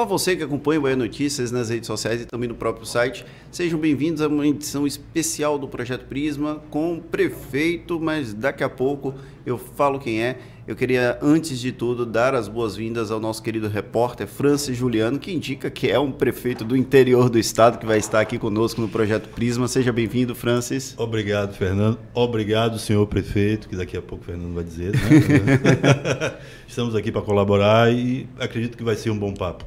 Olá você que acompanha o Bahia Notícias nas redes sociais e também no próprio site. Sejam bem-vindos a uma edição especial do Projeto Prisma com o prefeito, mas daqui a pouco eu falo quem é. Eu queria, antes de tudo, dar as boas-vindas ao nosso querido repórter Francis Juliano, que indica que é um prefeito do interior do estado que vai estar aqui conosco no Projeto Prisma. Seja bem-vindo, Francis. Obrigado, Fernando. Obrigado, senhor prefeito, que daqui a pouco o Fernando vai dizer. Né? Estamos aqui para colaborar e acredito que vai ser um bom papo.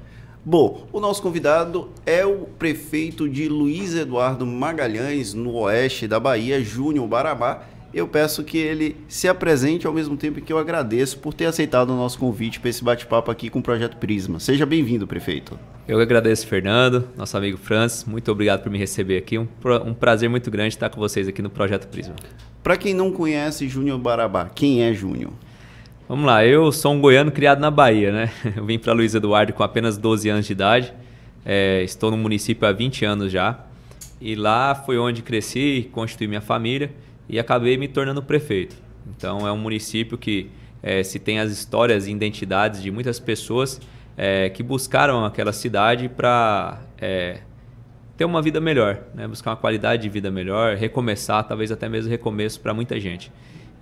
Bom, o nosso convidado é o prefeito de Luiz Eduardo Magalhães, no oeste da Bahia, Júnior Barabá. Eu peço que ele se apresente ao mesmo tempo que eu agradeço por ter aceitado o nosso convite para esse bate-papo aqui com o Projeto Prisma. Seja bem-vindo, prefeito. Eu agradeço, Fernando, nosso amigo Francis. Muito obrigado por me receber aqui. Um, um prazer muito grande estar com vocês aqui no Projeto Prisma. Para quem não conhece Júnior Barabá, quem é Júnior? Vamos lá, eu sou um goiano criado na Bahia, né? Eu vim para Luiz Eduardo com apenas 12 anos de idade. É, estou no município há 20 anos já. E lá foi onde cresci, constituí minha família e acabei me tornando prefeito. Então é um município que é, se tem as histórias e identidades de muitas pessoas é, que buscaram aquela cidade para é, ter uma vida melhor, né? buscar uma qualidade de vida melhor, recomeçar, talvez até mesmo recomeço para muita gente.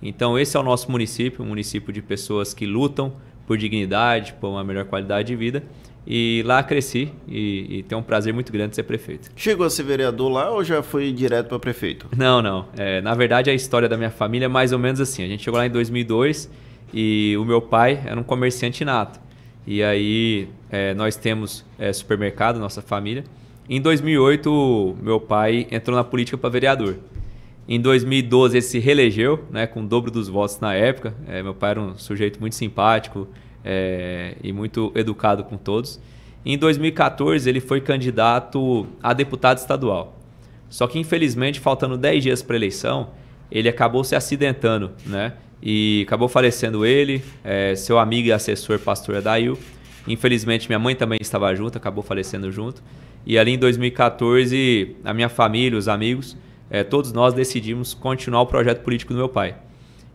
Então, esse é o nosso município, um município de pessoas que lutam por dignidade, por uma melhor qualidade de vida. E lá cresci e, e tenho um prazer muito grande de ser prefeito. Chegou a ser vereador lá ou já foi direto para prefeito? Não, não. É, na verdade, a história da minha família é mais ou menos assim. A gente chegou lá em 2002 e o meu pai era um comerciante nato. E aí é, nós temos é, supermercado, nossa família. Em 2008, meu pai entrou na política para vereador. Em 2012 ele se reelegeu, né, com o dobro dos votos na época. É, meu pai era um sujeito muito simpático é, e muito educado com todos. Em 2014 ele foi candidato a deputado estadual. Só que infelizmente, faltando 10 dias para a eleição, ele acabou se acidentando, né? E acabou falecendo ele, é, seu amigo e assessor, pastor Adail. Infelizmente, minha mãe também estava junto, acabou falecendo junto. E ali em 2014, a minha família, os amigos, é, todos nós decidimos continuar o projeto político do meu pai.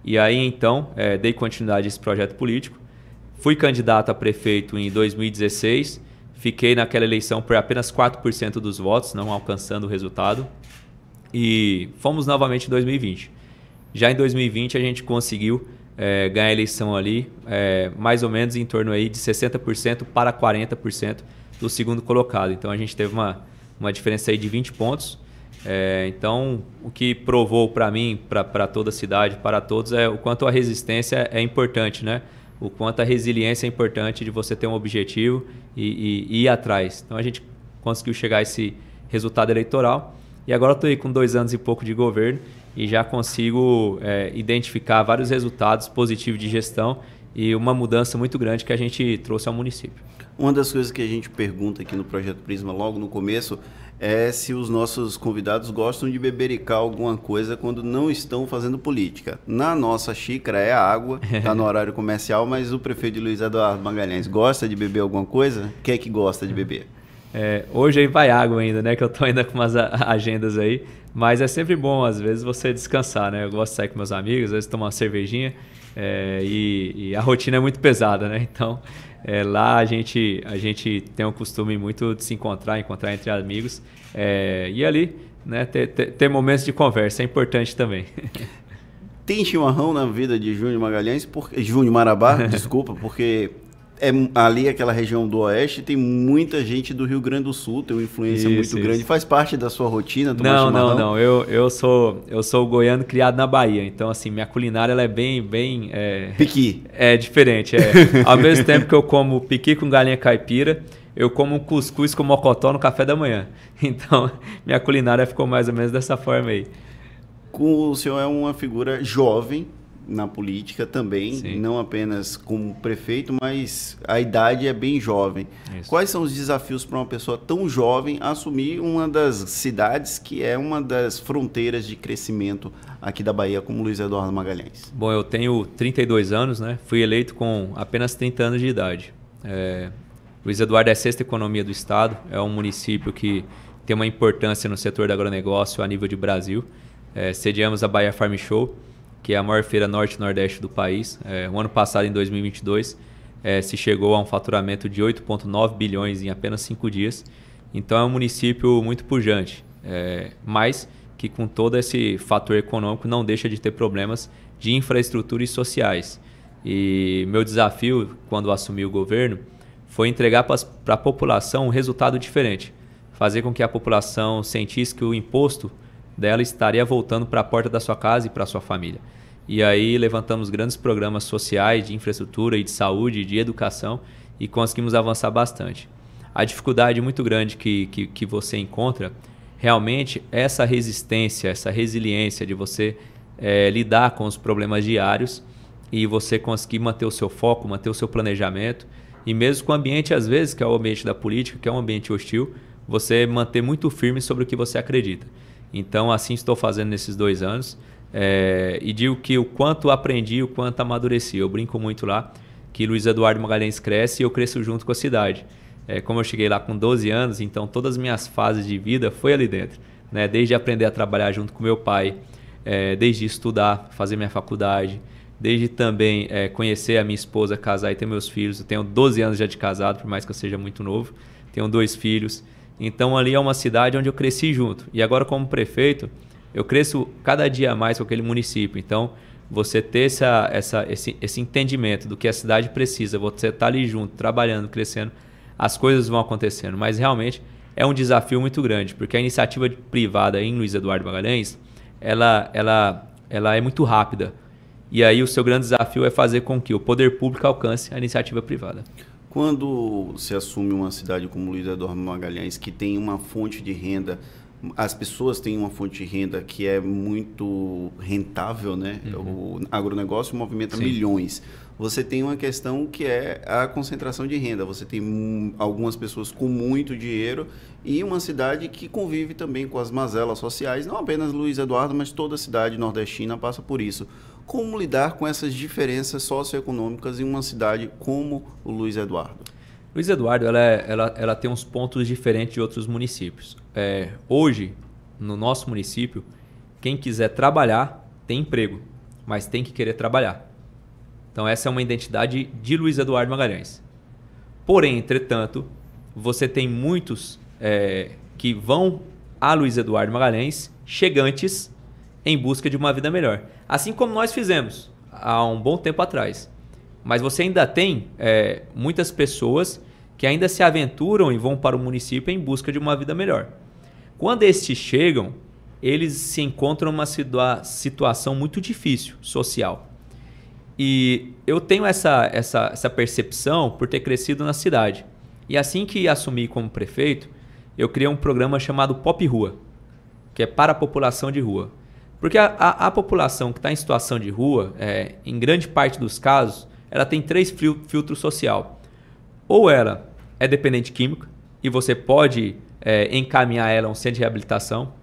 E aí então é, dei continuidade a esse projeto político. Fui candidato a prefeito em 2016. Fiquei naquela eleição por apenas 4% dos votos, não alcançando o resultado. E fomos novamente em 2020. Já em 2020 a gente conseguiu é, ganhar a eleição ali, é, mais ou menos em torno aí de 60% para 40% do segundo colocado. Então a gente teve uma, uma diferença aí de 20 pontos. É, então, o que provou para mim, para toda a cidade, para todos, é o quanto a resistência é importante, né? O quanto a resiliência é importante de você ter um objetivo e, e, e ir atrás. Então, a gente conseguiu chegar a esse resultado eleitoral. E agora estou aí com dois anos e pouco de governo e já consigo é, identificar vários resultados positivos de gestão e uma mudança muito grande que a gente trouxe ao município. Uma das coisas que a gente pergunta aqui no Projeto Prisma logo no começo é se os nossos convidados gostam de bebericar alguma coisa quando não estão fazendo política. Na nossa xícara é água, está no horário comercial, mas o prefeito Luiz Eduardo Magalhães gosta de beber alguma coisa? O que é que gosta de beber? É, hoje aí vai água ainda, né? Que eu tô ainda com umas agendas aí. Mas é sempre bom, às vezes, você descansar, né? Eu gosto de sair com meus amigos, às vezes tomar uma cervejinha. É, e, e a rotina é muito pesada, né? Então, é, lá a gente, a gente tem um costume muito de se encontrar, encontrar entre amigos. É, e ali, né, ter, ter, ter momentos de conversa é importante também. tem chimarrão na vida de Júnior Magalhães, porque Júnior Marabá, desculpa, porque é, ali aquela região do oeste tem muita gente do Rio Grande do Sul, tem uma influência isso, muito isso. grande. Faz parte da sua rotina? Não, não, não. Eu, eu sou eu sou goiano criado na Bahia, então assim minha culinária ela é bem bem é, piqui. É diferente. É. Ao mesmo tempo que eu como piqui com galinha caipira, eu como cuscuz com mocotó no café da manhã. Então minha culinária ficou mais ou menos dessa forma aí. O senhor é uma figura jovem, na política também, Sim. não apenas como prefeito, mas a idade é bem jovem. Isso. Quais são os desafios para uma pessoa tão jovem assumir uma das cidades que é uma das fronteiras de crescimento aqui da Bahia, como Luiz Eduardo Magalhães? Bom, eu tenho 32 anos, né? Fui eleito com apenas 30 anos de idade. É... Luiz Eduardo é a sexta economia do estado, é um município que tem uma importância no setor do agronegócio a nível de Brasil. É, sediamos a Bahia Farm Show que é a maior feira norte-nordeste do país. É, o ano passado, em 2022, é, se chegou a um faturamento de 8,9 bilhões em apenas cinco dias. Então é um município muito pujante, é, mas que com todo esse fator econômico não deixa de ter problemas de infraestrutura e sociais. E meu desafio, quando assumi o governo, foi entregar para a população um resultado diferente. Fazer com que a população sentisse que o imposto dela estaria voltando para a porta da sua casa e para sua família. E aí levantamos grandes programas sociais, de infraestrutura e de saúde, de educação e conseguimos avançar bastante. A dificuldade muito grande que, que, que você encontra, realmente, essa resistência, essa resiliência de você é, lidar com os problemas diários e você conseguir manter o seu foco, manter o seu planejamento e mesmo com o ambiente, às vezes, que é o ambiente da política, que é um ambiente hostil, você manter muito firme sobre o que você acredita. Então, assim estou fazendo nesses dois anos. É, e digo que o quanto aprendi, o quanto amadureci. Eu brinco muito lá que Luiz Eduardo Magalhães cresce e eu cresço junto com a cidade. É, como eu cheguei lá com 12 anos, então todas as minhas fases de vida foi ali dentro. Né? Desde aprender a trabalhar junto com meu pai, é, desde estudar, fazer minha faculdade, desde também é, conhecer a minha esposa, casar e ter meus filhos. Eu tenho 12 anos já de casado, por mais que eu seja muito novo. Tenho dois filhos. Então ali é uma cidade onde eu cresci junto. E agora como prefeito, eu cresço cada dia mais com aquele município. Então você ter essa, essa, esse, esse entendimento do que a cidade precisa, você estar tá ali junto, trabalhando, crescendo, as coisas vão acontecendo. Mas realmente é um desafio muito grande, porque a iniciativa privada em Luiz Eduardo Magalhães, ela, ela, ela é muito rápida. E aí o seu grande desafio é fazer com que o poder público alcance a iniciativa privada. Quando se assume uma cidade como Luiz Eduardo Magalhães, que tem uma fonte de renda, as pessoas têm uma fonte de renda que é muito rentável, né? Uhum. O agronegócio movimenta Sim. milhões. Você tem uma questão que é a concentração de renda. Você tem algumas pessoas com muito dinheiro e uma cidade que convive também com as mazelas sociais. Não apenas Luiz Eduardo, mas toda a cidade nordestina passa por isso como lidar com essas diferenças socioeconômicas em uma cidade como o Luiz Eduardo? Luiz Eduardo, ela, é, ela, ela tem uns pontos diferentes de outros municípios. É, hoje, no nosso município, quem quiser trabalhar tem emprego, mas tem que querer trabalhar. Então essa é uma identidade de Luiz Eduardo Magalhães. Porém, entretanto, você tem muitos é, que vão a Luiz Eduardo Magalhães chegantes em busca de uma vida melhor. Assim como nós fizemos há um bom tempo atrás. Mas você ainda tem é, muitas pessoas que ainda se aventuram e vão para o município em busca de uma vida melhor. Quando estes chegam, eles se encontram numa situa situação muito difícil social. E eu tenho essa, essa, essa percepção por ter crescido na cidade. E assim que assumi como prefeito, eu criei um programa chamado Pop Rua, que é para a população de rua. Porque a, a, a população que está em situação de rua, é, em grande parte dos casos, ela tem três fil filtros social. Ou ela é dependente químico e você pode é, encaminhar ela a um centro de reabilitação,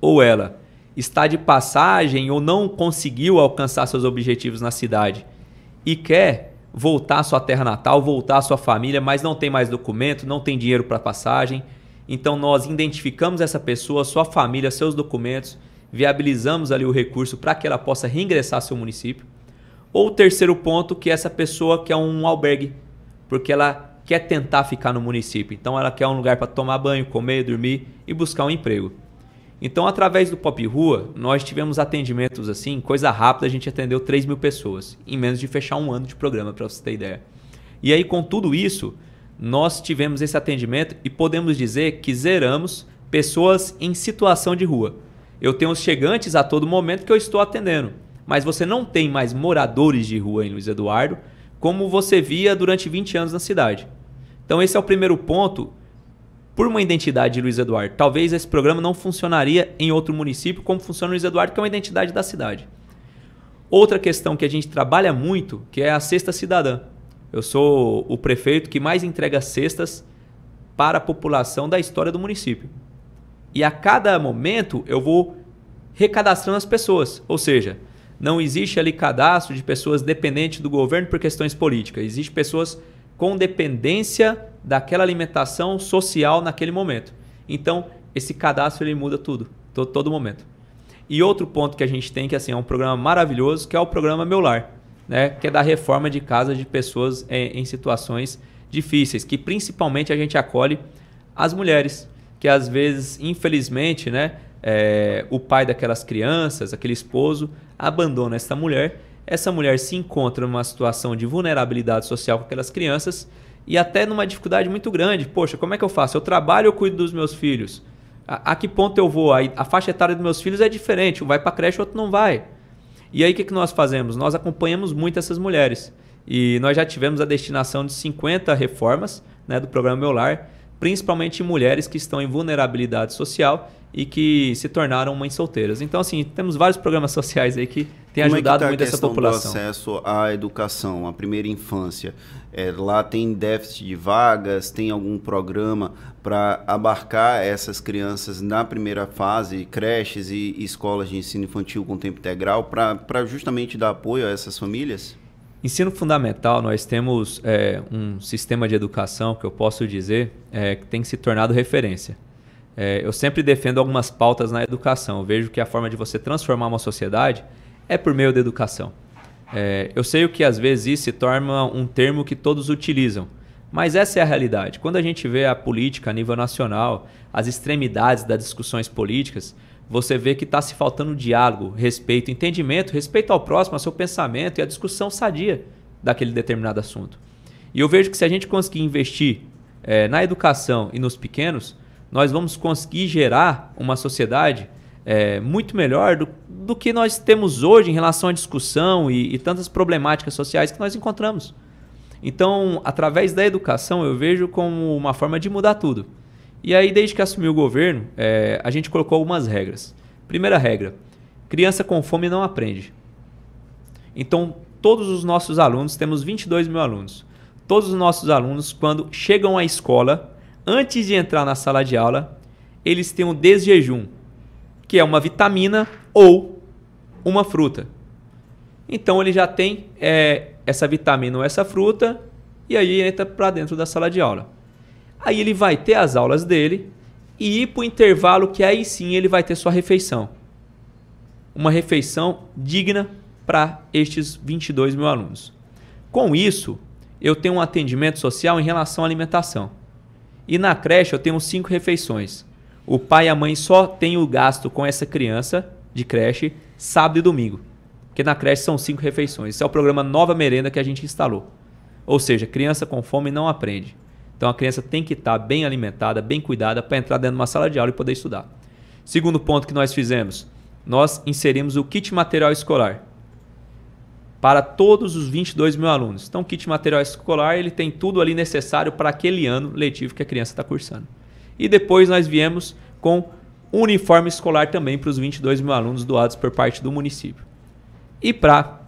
ou ela está de passagem ou não conseguiu alcançar seus objetivos na cidade e quer voltar à sua terra natal, voltar à sua família, mas não tem mais documento, não tem dinheiro para passagem. Então nós identificamos essa pessoa, sua família, seus documentos viabilizamos ali o recurso para que ela possa reingressar ao seu município. Ou o terceiro ponto, que essa pessoa quer um albergue, porque ela quer tentar ficar no município. Então ela quer um lugar para tomar banho, comer, dormir e buscar um emprego. Então, através do Pop Rua, nós tivemos atendimentos assim, coisa rápida, a gente atendeu 3 mil pessoas, em menos de fechar um ano de programa, para você ter ideia. E aí, com tudo isso, nós tivemos esse atendimento e podemos dizer que zeramos pessoas em situação de rua eu tenho os chegantes a todo momento que eu estou atendendo. Mas você não tem mais moradores de rua em Luiz Eduardo, como você via durante 20 anos na cidade. Então esse é o primeiro ponto. Por uma identidade de Luiz Eduardo, talvez esse programa não funcionaria em outro município como funciona Luiz Eduardo, que é uma identidade da cidade. Outra questão que a gente trabalha muito, que é a cesta cidadã. Eu sou o prefeito que mais entrega cestas para a população da história do município. E a cada momento eu vou recadastrando as pessoas. Ou seja, não existe ali cadastro de pessoas dependentes do governo por questões políticas. Existem pessoas com dependência daquela alimentação social naquele momento. Então, esse cadastro ele muda tudo, todo, todo momento. E outro ponto que a gente tem, que assim, é um programa maravilhoso, que é o programa Meu Lar, né? que é da reforma de casas de pessoas eh, em situações difíceis, que principalmente a gente acolhe as mulheres que às vezes, infelizmente, né, é, o pai daquelas crianças, aquele esposo, abandona essa mulher. Essa mulher se encontra numa situação de vulnerabilidade social com aquelas crianças e até numa dificuldade muito grande. Poxa, como é que eu faço? Eu trabalho ou cuido dos meus filhos? A, a que ponto eu vou? A, a, faixa etária dos meus filhos é diferente. Um vai para creche, o outro não vai. E aí o que, que nós fazemos? Nós acompanhamos muito essas mulheres. E nós já tivemos a destinação de 50 reformas né, do programa Meu Lar principalmente mulheres que estão em vulnerabilidade social e que se tornaram mães solteiras. Então, assim, temos vários programas sociais aí que têm Como ajudado é que tá muito essa população. Do acesso à educação, à primeira infância. É, lá tem déficit de vagas, tem algum programa para abarcar essas crianças na primeira fase, creches e escolas de ensino infantil com tempo integral, para justamente dar apoio a essas famílias? Ensino fundamental, nós temos é, um sistema de educação que eu posso dizer é, que tem se tornado referência. É, eu sempre defendo algumas pautas na educação. Eu vejo que a forma de você transformar uma sociedade é por meio da educação. É, eu sei que às vezes isso se torna um termo que todos utilizam, mas essa é a realidade. Quando a gente vê a política a nível nacional, as extremidades das discussões políticas, você vê que está se faltando diálogo, respeito, entendimento, respeito ao próximo, ao seu pensamento e a discussão sadia daquele determinado assunto. E eu vejo que se a gente conseguir investir é, na educação e nos pequenos, nós vamos conseguir gerar uma sociedade é, muito melhor do, do, que nós temos hoje em relação à discussão e, e tantas problemáticas sociais que nós encontramos. Então, através da educação, eu vejo como uma forma de mudar tudo. E aí, desde que assumiu o governo, é, a gente colocou algumas regras. Primeira regra: criança com fome não aprende. Então, todos os nossos alunos, temos 22 mil alunos, todos os nossos alunos, quando chegam à escola, antes de entrar na sala de aula, eles têm um desjejum, que é uma vitamina ou uma fruta. Então, ele já tem é, essa vitamina ou essa fruta, e aí entra para dentro da sala de aula. Aí ele vai ter as aulas dele e ir para o intervalo que aí sim ele vai ter sua refeição. Uma refeição digna para estes 22 mil alunos. Com isso, eu tenho um atendimento social em relação à alimentação. E na creche eu tenho cinco refeições. O pai e a mãe só têm o gasto com essa criança de creche sábado e domingo. Porque na creche são cinco refeições. Esse é o programa Nova Merenda que a gente instalou. Ou seja, criança com fome não aprende. Então a criança tem que estar bem alimentada, bem cuidada para entrar dentro de uma sala de aula e poder estudar. Segundo ponto que nós fizemos, nós inserimos o kit material escolar para todos os 22 mil alunos. Então, o kit material escolar ele tem tudo ali necessário para aquele ano letivo que a criança está cursando. E depois nós viemos com uniforme escolar também para os 22 mil alunos doados por parte do município. E para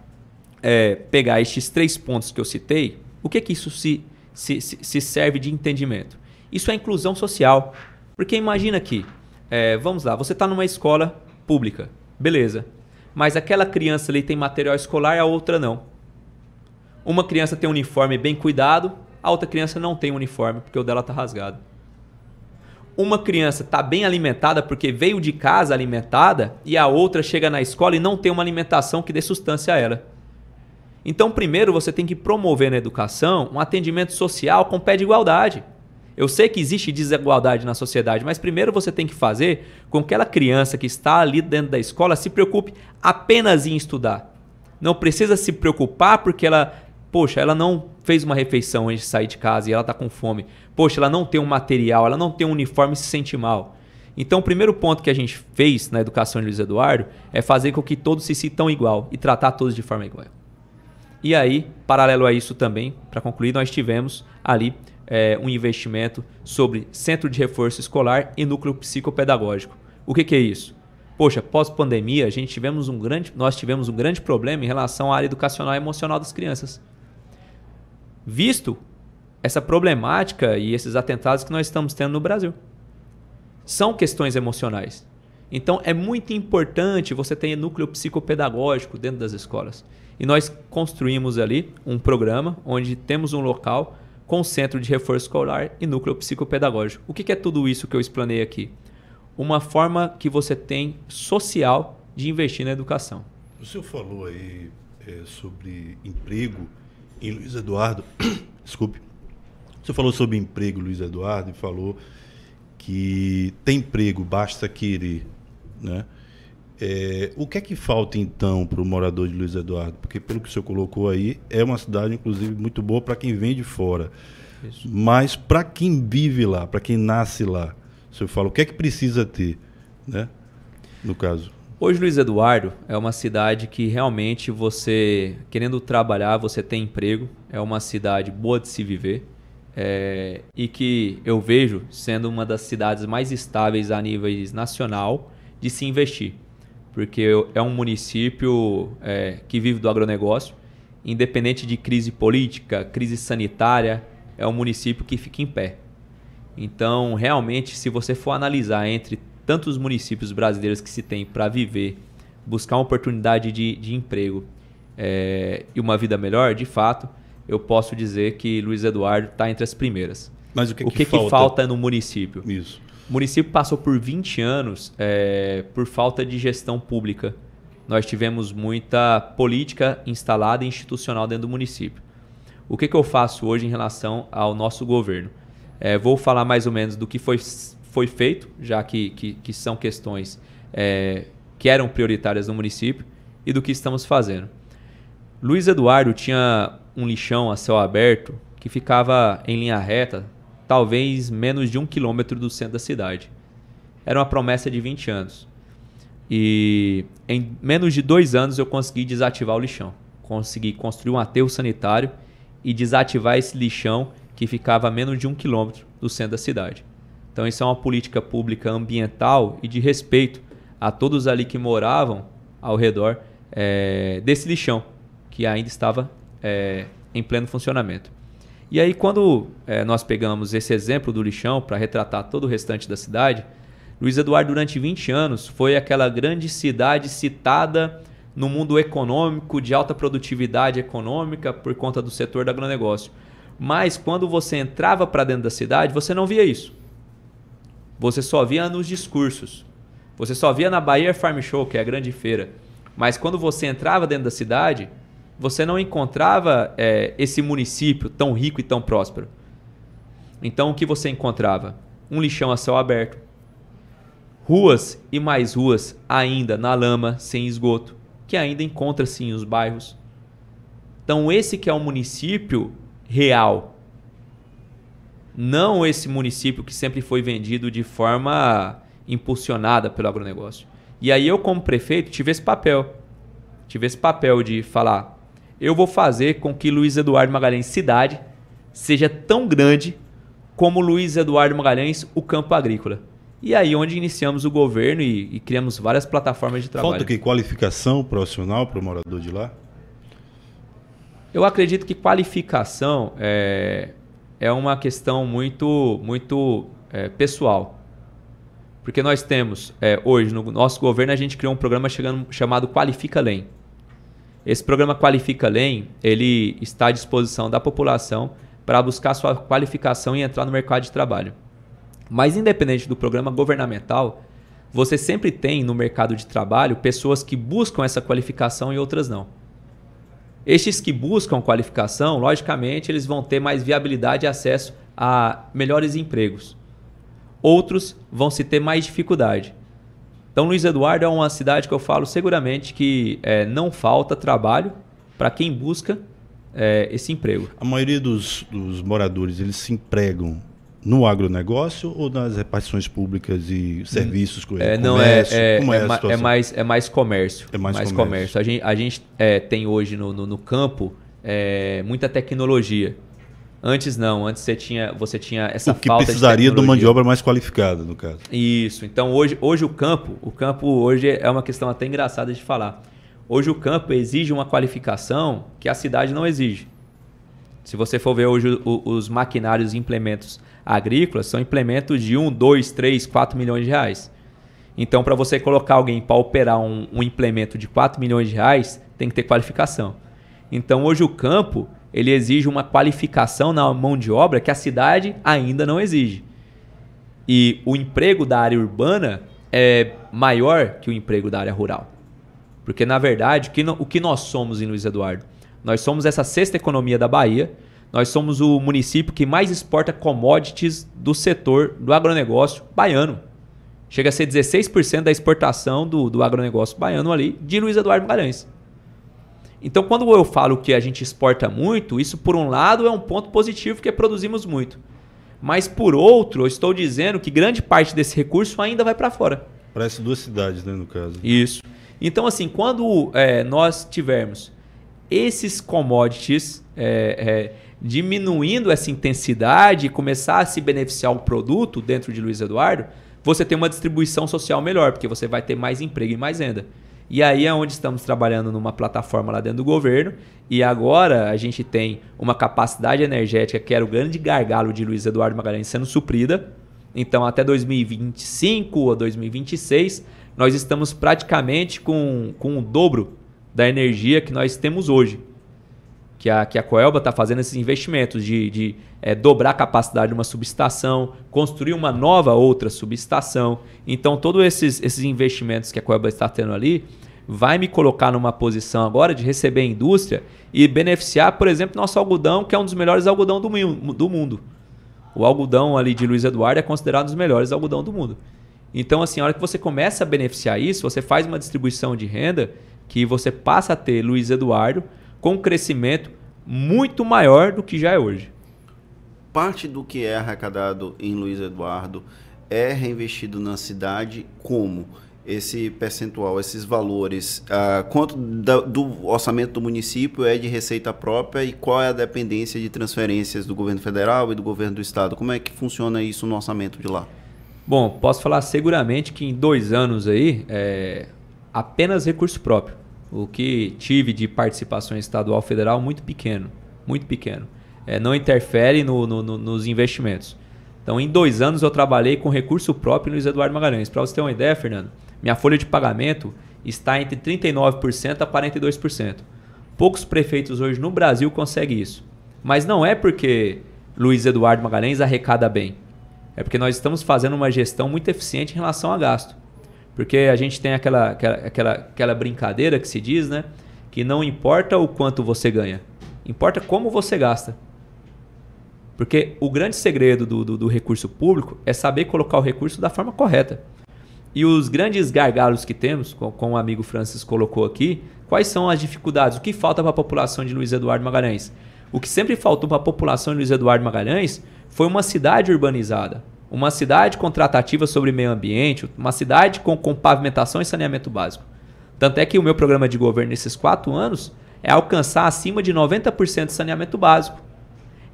é, pegar estes três pontos que eu citei, o que que isso se se, se, se serve de entendimento. Isso é inclusão social. Porque imagina que, é, vamos lá, você está numa escola pública, beleza. Mas aquela criança ali tem material escolar e a outra não. Uma criança tem um uniforme bem cuidado, a outra criança não tem um uniforme, porque o dela está rasgado. Uma criança está bem alimentada porque veio de casa alimentada e a outra chega na escola e não tem uma alimentação que dê sustância a ela. Então, primeiro você tem que promover na educação um atendimento social com pé de igualdade. Eu sei que existe desigualdade na sociedade, mas primeiro você tem que fazer com que aquela criança que está ali dentro da escola se preocupe apenas em estudar. Não precisa se preocupar porque ela, poxa, ela não fez uma refeição antes de sair de casa e ela está com fome. Poxa, ela não tem um material, ela não tem um uniforme e se sente mal. Então, o primeiro ponto que a gente fez na educação de Luiz Eduardo é fazer com que todos se sintam igual e tratar todos de forma igual. E aí, paralelo a isso também, para concluir, nós tivemos ali é, um investimento sobre centro de reforço escolar e núcleo psicopedagógico. O que, que é isso? Poxa, pós-pandemia, a gente tivemos um grande, nós tivemos um grande problema em relação à área educacional e emocional das crianças. Visto essa problemática e esses atentados que nós estamos tendo no Brasil. São questões emocionais. Então é muito importante você ter núcleo psicopedagógico dentro das escolas. E nós construímos ali um programa onde temos um local com centro de reforço escolar e núcleo psicopedagógico. O que, é tudo isso que eu explanei aqui? Uma forma que você tem social de investir na educação. O senhor falou aí é, sobre emprego e Luiz Eduardo. Desculpe. O senhor falou sobre emprego, Luiz Eduardo, e falou que tem emprego, basta querer. Né? É, o que é que falta então para o morador de Luiz Eduardo? Porque pelo que o senhor colocou aí, é uma cidade inclusive muito boa para quem vem de fora. Isso. Mas para quem vive lá, para quem nasce lá, o senhor fala, o que é que precisa ter, né? No caso. Hoje Luiz Eduardo é uma cidade que realmente você, querendo trabalhar, você tem emprego, é uma cidade boa de se viver. É, e que eu vejo sendo uma das cidades mais estáveis a níveis nacional de se investir, porque é um município é, que vive do agronegócio, independente de crise política, crise sanitária, é um município que fica em pé. Então, realmente, se você for analisar entre tantos municípios brasileiros que se tem para viver, buscar uma oportunidade de, de emprego é, e uma vida melhor, de fato, eu posso dizer que Luiz Eduardo está entre as primeiras. Mas o que, o que, que, falta? que falta no município? Isso. O município passou por 20 anos é, por falta de gestão pública. Nós tivemos muita política instalada e institucional dentro do município. O que, que eu faço hoje em relação ao nosso governo? É, vou falar mais ou menos do que foi, foi feito, já que, que, que são questões é, que eram prioritárias no município, e do que estamos fazendo. Luiz Eduardo tinha um lixão a céu aberto que ficava em linha reta talvez menos de um quilômetro do centro da cidade. Era uma promessa de 20 anos. E em menos de dois anos eu consegui desativar o lixão. Consegui construir um aterro sanitário e desativar esse lixão que ficava a menos de um quilômetro do centro da cidade. Então, isso é uma política pública ambiental e de respeito a todos ali que moravam ao redor é, desse lixão que ainda estava é, em pleno funcionamento. E aí, quando é, nós pegamos esse exemplo do lixão para retratar todo o restante da cidade, Luiz Eduardo, durante 20 anos, foi aquela grande cidade citada no mundo econômico, de alta produtividade econômica, por conta do setor do agronegócio. Mas quando você entrava para dentro da cidade, você não via isso. Você só via nos discursos. Você só via na Bahia Farm Show, que é a grande feira. Mas quando você entrava dentro da cidade, você não encontrava é, esse município tão rico e tão próspero. Então o que você encontrava? Um lixão a céu aberto, ruas e mais ruas ainda na lama, sem esgoto, que ainda encontra-se em os bairros. Então esse que é o município real, não esse município que sempre foi vendido de forma impulsionada pelo agronegócio. E aí eu como prefeito tive esse papel, tive esse papel de falar, eu vou fazer com que Luiz Eduardo Magalhães Cidade seja tão grande como Luiz Eduardo Magalhães, o campo agrícola. E aí onde iniciamos o governo e, e criamos várias plataformas de trabalho. Falta que qualificação profissional para o morador de lá? Eu acredito que qualificação é, é uma questão muito, muito é, pessoal. Porque nós temos, é, hoje, no nosso governo, a gente criou um programa chegando, chamado Qualifica Além esse programa Qualifica Além, ele está à disposição da população para buscar sua qualificação e entrar no mercado de trabalho. Mas independente do programa governamental, você sempre tem no mercado de trabalho pessoas que buscam essa qualificação e outras não. Estes que buscam qualificação, logicamente, eles vão ter mais viabilidade e acesso a melhores empregos. Outros vão se ter mais dificuldade. Então, Luiz Eduardo é uma cidade que eu falo seguramente que é, não falta trabalho para quem busca é, esse emprego. A maioria dos, dos moradores eles se empregam no agronegócio ou nas repartições públicas e serviços? É, não, é, comércio, é, é, como é, é, é, mais, é mais comércio. É mais, mais comércio. comércio. A gente, a gente é, tem hoje no, no, no campo é, muita tecnologia. Antes não, antes você tinha, você tinha essa o que falta precisaria de, de obra mais qualificada, no caso. Isso. Então hoje, hoje o campo, o campo hoje é uma questão até engraçada de falar. Hoje o campo exige uma qualificação que a cidade não exige. Se você for ver hoje o, os maquinários e implementos agrícolas, são implementos de 1, 2, 3, 4 milhões de reais. Então, para você colocar alguém para operar um, um implemento de 4 milhões de reais, tem que ter qualificação. Então, hoje o campo, ele exige uma qualificação na mão de obra que a cidade ainda não exige. E o emprego da área urbana é maior que o emprego da área rural. Porque, na verdade, o que nós somos em Luiz Eduardo? Nós somos essa sexta economia da Bahia, nós somos o município que mais exporta commodities do setor do agronegócio baiano. Chega a ser 16% da exportação do, do agronegócio baiano ali de Luiz Eduardo Magalhães. Então, quando eu falo que a gente exporta muito, isso por um lado é um ponto positivo que é produzimos muito. Mas por outro, eu estou dizendo que grande parte desse recurso ainda vai para fora. Para essas duas cidades, né, no caso. Isso. Então, assim, quando é, nós tivermos esses commodities é, é, diminuindo essa intensidade e começar a se beneficiar o produto dentro de Luiz Eduardo, você tem uma distribuição social melhor, porque você vai ter mais emprego e mais renda. E aí é onde estamos trabalhando numa plataforma lá dentro do governo. E agora a gente tem uma capacidade energética que era o grande gargalo de Luiz Eduardo Magalhães sendo suprida. Então até 2025 ou 2026 nós estamos praticamente com, com o dobro da energia que nós temos hoje. Que a, que a Coelba está fazendo esses investimentos de, de é, dobrar a capacidade de uma subestação, construir uma nova outra subestação. Então, todos esses, esses investimentos que a Coelba está tendo ali vai me colocar numa posição agora de receber a indústria e beneficiar, por exemplo, nosso algodão, que é um dos melhores algodão do, do mundo. O algodão ali de Luiz Eduardo é considerado um dos melhores algodão do mundo. Então, assim, a hora que você começa a beneficiar isso, você faz uma distribuição de renda que você passa a ter Luiz Eduardo com um crescimento muito maior do que já é hoje. Parte do que é arrecadado em Luiz Eduardo é reinvestido na cidade como? esse percentual, esses valores? Ah, quanto da, do orçamento do município é de receita própria e qual é a dependência de transferências do governo federal e do governo do estado? Como é que funciona isso no orçamento de lá? Bom, posso falar seguramente que em dois anos aí, é, apenas recurso próprio. O que tive de participação estadual federal muito pequeno, muito pequeno. É, não interfere no, no, no, nos investimentos. Então, em dois anos eu trabalhei com recurso próprio no Luiz Eduardo Magalhães. Para você ter uma ideia, Fernando, minha folha de pagamento está entre 39% a 42%. Poucos prefeitos hoje no Brasil conseguem isso. Mas não é porque Luiz Eduardo Magalhães arrecada bem. É porque nós estamos fazendo uma gestão muito eficiente em relação a gasto. Porque a gente tem aquela, aquela, aquela, aquela brincadeira que se diz, né? Que não importa o quanto você ganha, importa como você gasta. Porque o grande segredo do, do, do recurso público é saber colocar o recurso da forma correta. E os grandes gargalos que temos, como o amigo Francis colocou aqui, quais são as dificuldades? O que falta para a população de Luiz Eduardo Magalhães? O que sempre faltou para a população de Luiz Eduardo Magalhães foi uma cidade urbanizada, uma cidade contratativa sobre meio ambiente, uma cidade com, com pavimentação e saneamento básico. Tanto é que o meu programa de governo nesses quatro anos é alcançar acima de 90% de saneamento básico.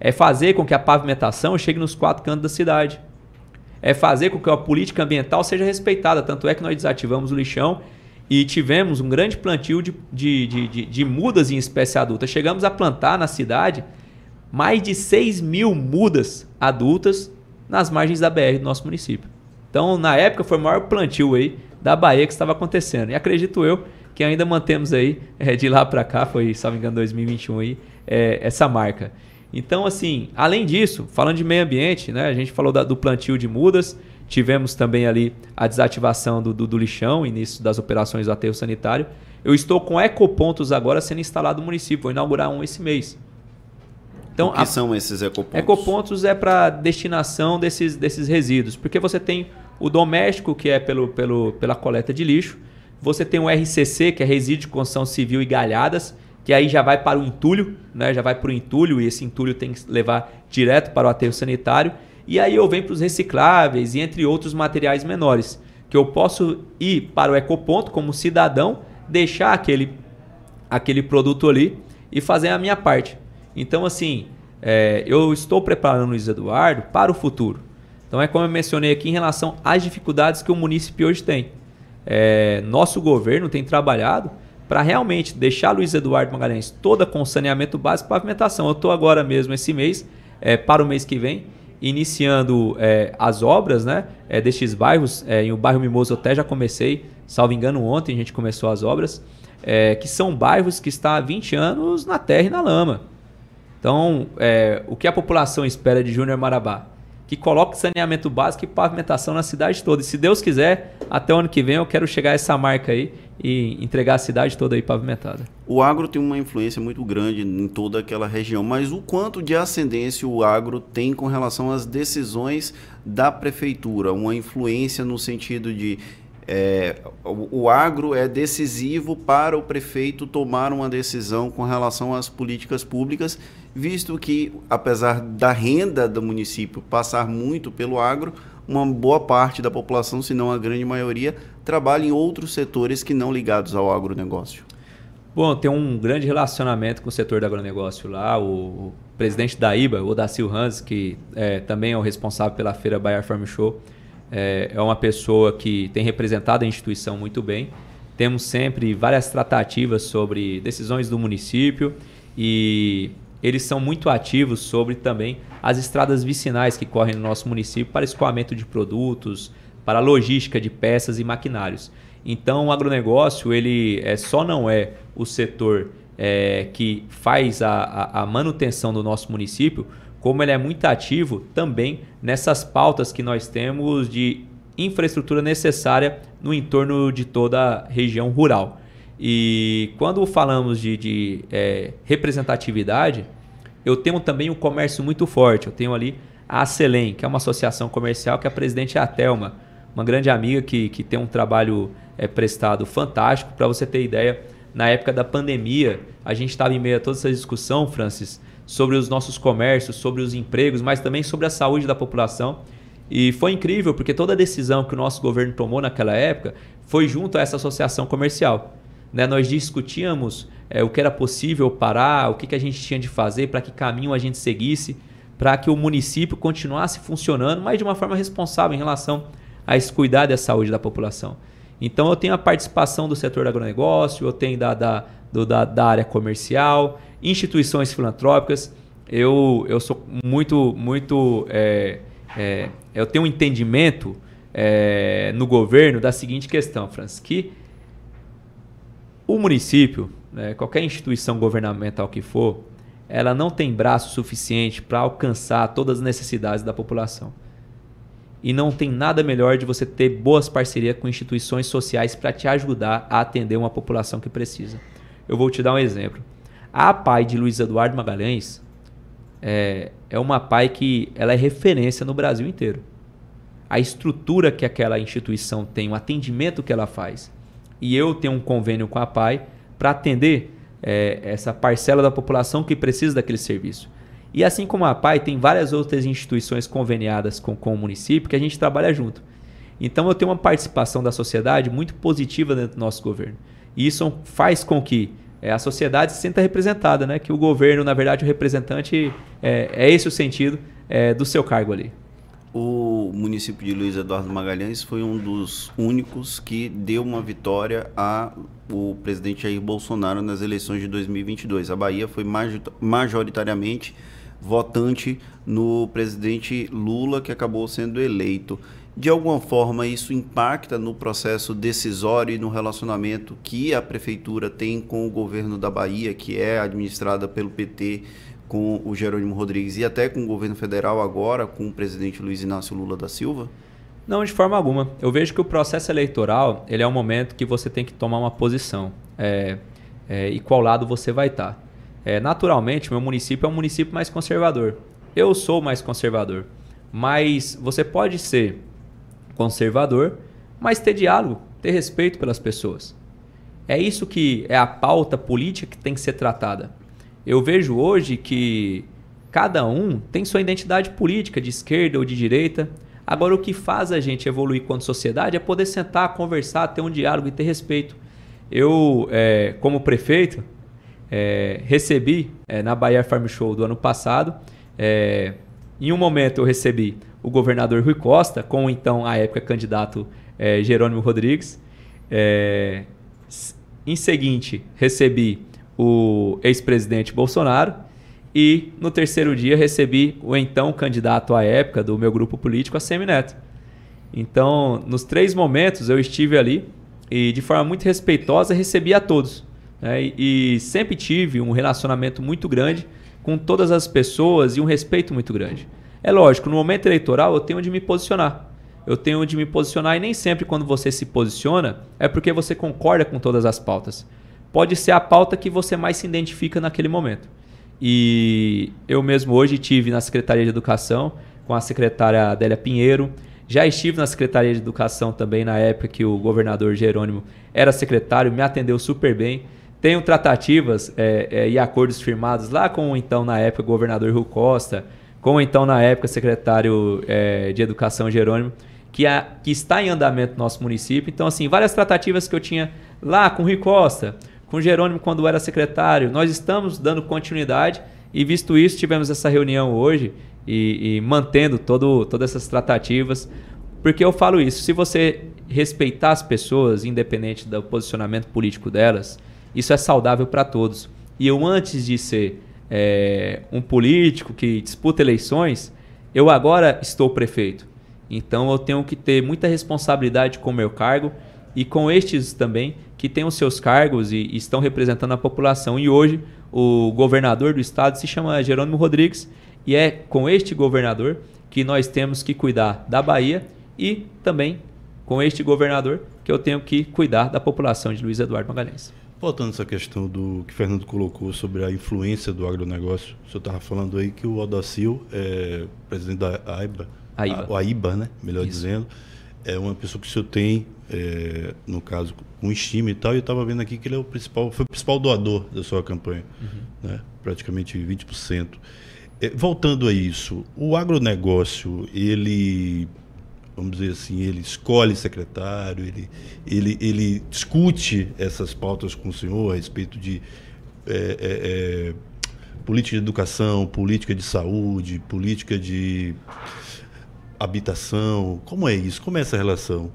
É fazer com que a pavimentação chegue nos quatro cantos da cidade é fazer com que a política ambiental seja respeitada. Tanto é que nós desativamos o lixão e tivemos um grande plantio de, de, de, de, de mudas em espécie adulta. Chegamos a plantar na cidade mais de 6 mil mudas adultas nas margens da BR do nosso município. Então, na época, foi o maior plantio aí da Bahia que estava acontecendo. E acredito eu que ainda mantemos aí, é, de lá para cá, foi, se não me engano, 2021 aí, é, essa marca. Então, assim, além disso, falando de meio ambiente, né? A gente falou da, do plantio de mudas, tivemos também ali a desativação do, do, do lixão, início das operações do aterro sanitário. Eu estou com ecopontos agora sendo instalado no município, vou inaugurar um esse mês. Então, o que a... são esses ecopontos? Ecopontos é para destinação desses, desses resíduos, porque você tem o doméstico, que é pelo, pelo, pela coleta de lixo, você tem o RCC, que é resíduo de construção civil e galhadas, que aí já vai para o entulho, né? já vai para o entulho e esse entulho tem que levar direto para o aterro sanitário. E aí eu venho para os recicláveis e entre outros materiais menores, que eu posso ir para o ecoponto como cidadão, deixar aquele, aquele produto ali e fazer a minha parte. Então, assim, é, eu estou preparando o Luiz Eduardo para o futuro. Então, é como eu mencionei aqui em relação às dificuldades que o município hoje tem. É, nosso governo tem trabalhado para realmente deixar Luiz Eduardo Magalhães toda com saneamento básico e pavimentação. Eu estou agora mesmo esse mês, é, para o mês que vem, iniciando é, as obras né, é, destes bairros. É, em o bairro Mimoso até já comecei, salvo engano, ontem a gente começou as obras, é, que são bairros que estão há 20 anos na terra e na lama. Então, é, o que a população espera de Júnior Marabá? que coloque saneamento básico e pavimentação na cidade toda. E se Deus quiser, até o ano que vem eu quero chegar a essa marca aí e entregar a cidade toda aí pavimentada. O agro tem uma influência muito grande em toda aquela região, mas o quanto de ascendência o agro tem com relação às decisões da prefeitura? Uma influência no sentido de é, o, o agro é decisivo para o prefeito tomar uma decisão com relação às políticas públicas visto que, apesar da renda do município passar muito pelo agro, uma boa parte da população, se não a grande maioria, trabalha em outros setores que não ligados ao agronegócio. Bom, tem um grande relacionamento com o setor do agronegócio lá. O, o presidente da IBA, o Odacil Hans, que é, também é o responsável pela feira Bayer Farm Show, é, é uma pessoa que tem representado a instituição muito bem. Temos sempre várias tratativas sobre decisões do município e eles são muito ativos sobre também as estradas vicinais que correm no nosso município para escoamento de produtos, para logística de peças e maquinários. Então, o agronegócio ele é, só não é o setor é, que faz a, a, a manutenção do nosso município, como ele é muito ativo também nessas pautas que nós temos de infraestrutura necessária no entorno de toda a região rural. E quando falamos de, de é, representatividade, eu tenho também um comércio muito forte. Eu tenho ali a Acelem, que é uma associação comercial que a presidente é a Thelma, uma grande amiga que, que tem um trabalho é, prestado fantástico. Para você ter ideia, na época da pandemia, a gente estava em meio a toda essa discussão, Francis, sobre os nossos comércios, sobre os empregos, mas também sobre a saúde da população. E foi incrível, porque toda a decisão que o nosso governo tomou naquela época foi junto a essa associação comercial. Né? Nós discutíamos é, o que era possível parar, o que, que a gente tinha de fazer, para que caminho a gente seguisse, para que o município continuasse funcionando, mas de uma forma responsável em relação a esse cuidar da saúde da população. Então eu tenho a participação do setor do agronegócio, eu tenho da, da, do, da, da área comercial, instituições filantrópicas. Eu, eu sou muito, muito. É, é, eu tenho um entendimento é, no governo da seguinte questão, Franz, que o município, né, qualquer instituição governamental que for, ela não tem braço suficiente para alcançar todas as necessidades da população. E não tem nada melhor de você ter boas parcerias com instituições sociais para te ajudar a atender uma população que precisa. Eu vou te dar um exemplo. A PAI de Luiz Eduardo Magalhães é, é uma PAI que ela é referência no Brasil inteiro. A estrutura que aquela instituição tem, o atendimento que ela faz, e eu tenho um convênio com a PAI para atender é, essa parcela da população que precisa daquele serviço. E assim como a PAI, tem várias outras instituições conveniadas com, com o município que a gente trabalha junto. Então eu tenho uma participação da sociedade muito positiva dentro do nosso governo. E isso faz com que é, a sociedade se sinta representada, né? que o governo, na verdade, o representante, é, é esse o sentido é, do seu cargo ali o município de Luiz Eduardo Magalhães foi um dos únicos que deu uma vitória a o presidente Jair Bolsonaro nas eleições de 2022. A Bahia foi majoritariamente votante no presidente Lula, que acabou sendo eleito. De alguma forma, isso impacta no processo decisório e no relacionamento que a prefeitura tem com o governo da Bahia, que é administrada pelo PT com o Jerônimo Rodrigues e até com o governo federal agora, com o presidente Luiz Inácio Lula da Silva? Não, de forma alguma. Eu vejo que o processo eleitoral ele é um momento que você tem que tomar uma posição é, é, e qual lado você vai estar. É, naturalmente, meu município é um município mais conservador. Eu sou mais conservador. Mas você pode ser conservador, mas ter diálogo, ter respeito pelas pessoas. É isso que é a pauta política que tem que ser tratada. Eu vejo hoje que cada um tem sua identidade política, de esquerda ou de direita. Agora, o que faz a gente evoluir quanto sociedade é poder sentar, conversar, ter um diálogo e ter respeito. Eu, é, como prefeito, é, recebi é, na Bahia Farm Show do ano passado, é, em um momento eu recebi o governador Rui Costa, com então, à época, candidato é, Jerônimo Rodrigues. É, em seguinte, recebi o ex-presidente Bolsonaro. E no terceiro dia recebi o então candidato à época do meu grupo político, a Semineto. Então, nos três momentos eu estive ali e de forma muito respeitosa recebi a todos. Né? E, e sempre tive um relacionamento muito grande com todas as pessoas e um respeito muito grande. É lógico, no momento eleitoral eu tenho de me posicionar. Eu tenho de me posicionar e nem sempre quando você se posiciona é porque você concorda com todas as pautas pode ser a pauta que você mais se identifica naquele momento. E eu mesmo hoje tive na Secretaria de Educação com a secretária Adélia Pinheiro. Já estive na Secretaria de Educação também na época que o governador Jerônimo era secretário, me atendeu super bem. Tenho tratativas é, é, e acordos firmados lá com então, na época, o governador Rui Costa, com então, na época, secretário é, de Educação Jerônimo, que, a, que está em andamento no nosso município. Então, assim, várias tratativas que eu tinha lá com o Rui Costa, com Jerônimo quando era secretário. Nós estamos dando continuidade e, visto isso, tivemos essa reunião hoje e, e mantendo todo, todas essas tratativas. Porque eu falo isso, se você respeitar as pessoas, independente do posicionamento político delas, isso é saudável para todos. E eu, antes de ser é, um político que disputa eleições, eu agora estou prefeito. Então eu tenho que ter muita responsabilidade com o meu cargo e com estes também que têm os seus cargos e, estão representando a população. E hoje o governador do estado se chama Jerônimo Rodrigues e é com este governador que nós temos que cuidar da Bahia e também com este governador que eu tenho que cuidar da população de Luiz Eduardo Magalhães. Voltando essa questão do que Fernando colocou sobre a influência do agronegócio, o senhor estava falando aí que o Odacil, é, presidente da AIBA, AIBA. A, o AIBA, né? melhor Isso. dizendo, é uma pessoa que o senhor tem, é, no caso, com um estima e tal, e eu estava vendo aqui que ele é o principal, foi o principal doador da sua campanha, uhum. né? praticamente 20%. É, voltando a isso, o agronegócio, ele, vamos dizer assim, ele escolhe secretário, ele, ele, ele discute essas pautas com o senhor a respeito de. É, é, é política de educação, política de saúde, política de habitação? Como é isso? Como é essa relação?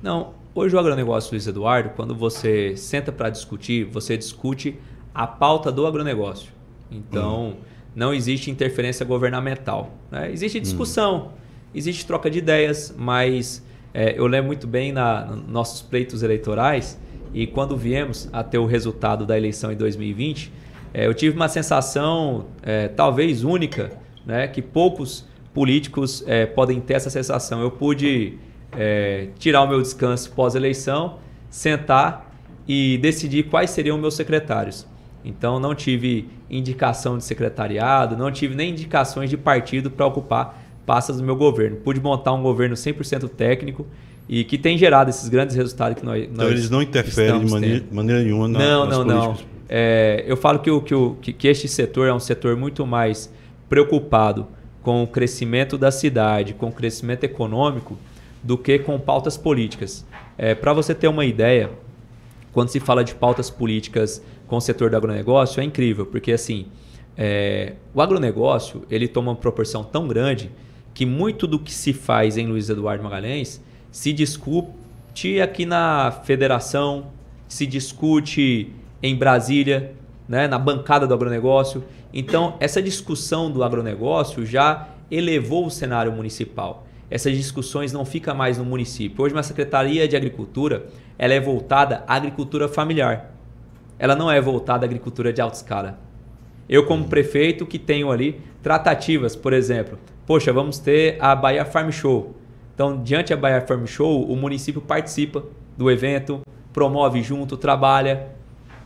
Não, hoje o agronegócio Luiz Eduardo, quando você senta para discutir, você discute a pauta do agronegócio. Então, hum. não existe interferência governamental. Né? Existe hum. discussão, hum. existe troca de ideias, mas é, eu lembro muito bem na, nos nossos pleitos eleitorais e quando viemos a ter o resultado da eleição em 2020, é, eu tive uma sensação é, talvez única, né, que poucos políticos é, podem ter essa sensação. Eu pude é, tirar o meu descanso pós-eleição, sentar e decidir quais seriam meus secretários. Então não tive indicação de secretariado, não tive nem indicações de partido para ocupar pastas do meu governo. Pude montar um governo 100% técnico e que tem gerado esses grandes resultados que nós. Então nós eles não interferem de maneira, maneira, nenhuma na, não, nas não, políticas. Não, não, é, eu falo que, que, que este setor é um setor muito mais preocupado com o crescimento da cidade, com o crescimento econômico, do que com pautas políticas. É, Para você ter uma ideia, quando se fala de pautas políticas com o setor do agronegócio, é incrível, porque assim, é, o agronegócio ele toma uma proporção tão grande que muito do que se faz em Luiz Eduardo Magalhães se discute aqui na federação, se discute em Brasília, né, na bancada do agronegócio. Então, essa discussão do agronegócio já elevou o cenário municipal. Essas discussões não ficam mais no município. Hoje, uma Secretaria de Agricultura ela é voltada à agricultura familiar. Ela não é voltada à agricultura de alta escala. Eu, como prefeito, que tenho ali tratativas, por exemplo, poxa, vamos ter a Bahia Farm Show. Então, diante da Bahia Farm Show, o município participa do evento, promove junto, trabalha.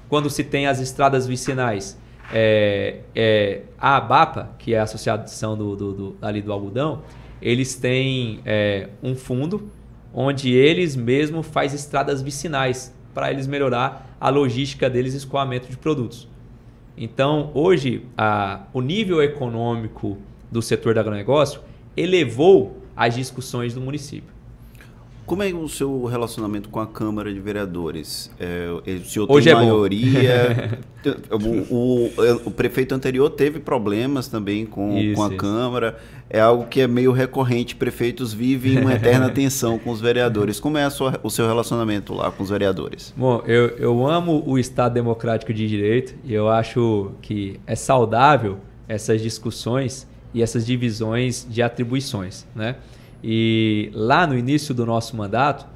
Quando se tem as estradas vicinais, é, é, a ABAPA, que é a associação do, do, do ali do algodão, eles têm é, um fundo onde eles mesmo faz estradas vicinais para eles melhorar a logística deles e escoamento de produtos. Então, hoje, a, o nível econômico do setor do agronegócio elevou as discussões do município. Como é o seu relacionamento com a Câmara de Vereadores? É, é o senhor Hoje tem é maioria. É, o, o, é, o, prefeito anterior teve problemas também com, isso, com a isso. Câmara. É algo que é meio recorrente. Prefeitos vivem uma eterna tensão com os vereadores. Como é sua, o seu relacionamento lá com os vereadores? Bom, eu, eu amo o Estado Democrático de Direito e eu acho que é saudável essas discussões e essas divisões de atribuições, né? E lá no início do nosso mandato,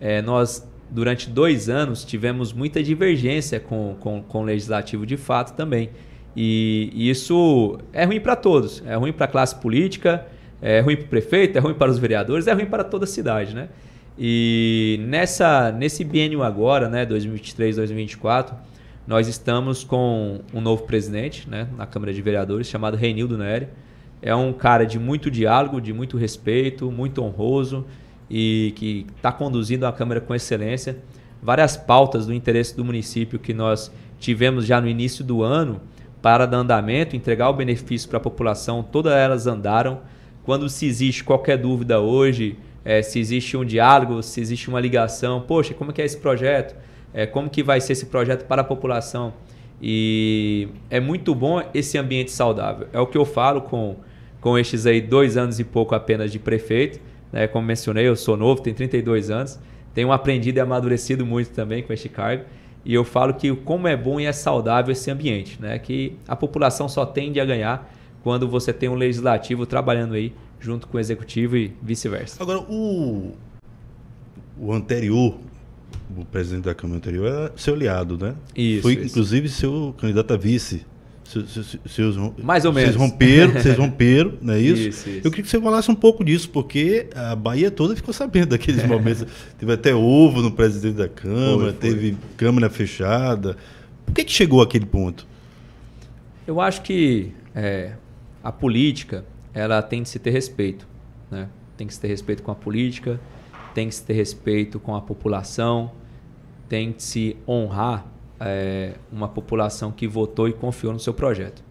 é, nós, durante dois anos, tivemos muita divergência com, com, com o legislativo de fato também. E, e isso é ruim para todos. É ruim para a classe política, é ruim para o prefeito, é ruim para os vereadores, é ruim para toda a cidade, né? E nessa, nesse biênio agora, né, 2023, 2024, nós estamos com um novo presidente né, na Câmara de Vereadores, chamado Reinildo Neri é um cara de muito diálogo, de muito respeito, muito honroso e que está conduzindo a Câmara com excelência. Várias pautas do interesse do município que nós tivemos já no início do ano para dar andamento, entregar o benefício para a população, todas elas andaram. Quando se existe qualquer dúvida hoje, é, se existe um diálogo, se existe uma ligação, poxa, como é que é esse projeto? É, como que vai ser esse projeto para a população? E é muito bom esse ambiente saudável. É o que eu falo com com estes aí dois anos e pouco apenas de prefeito. Né? Como mencionei, eu sou novo, tenho 32 anos, tenho aprendido e amadurecido muito também com este cargo. E eu falo que como é bom e é saudável esse ambiente, né? que a população só tende a ganhar quando você tem um legislativo trabalhando aí junto com o executivo e vice-versa. Agora, o, o anterior, o presidente da Câmara anterior, era é seu aliado, né? Isso. Foi, isso. inclusive, seu candidato a vice seus, Mais ou menos. Vocês romperam, vocês romperam, não é isso? Isso, isso? Eu queria que você falasse um pouco disso, porque a Bahia toda ficou sabendo daqueles momentos. teve até ovo no presidente da Câmara, foi, foi. teve Câmara fechada. Por que, que chegou àquele ponto? Eu acho que é, a política ela tem de se ter respeito. Né? Tem que se ter respeito com a política, tem que se ter respeito com a população, tem que se honrar é, uma população que votou e confiou no seu projeto.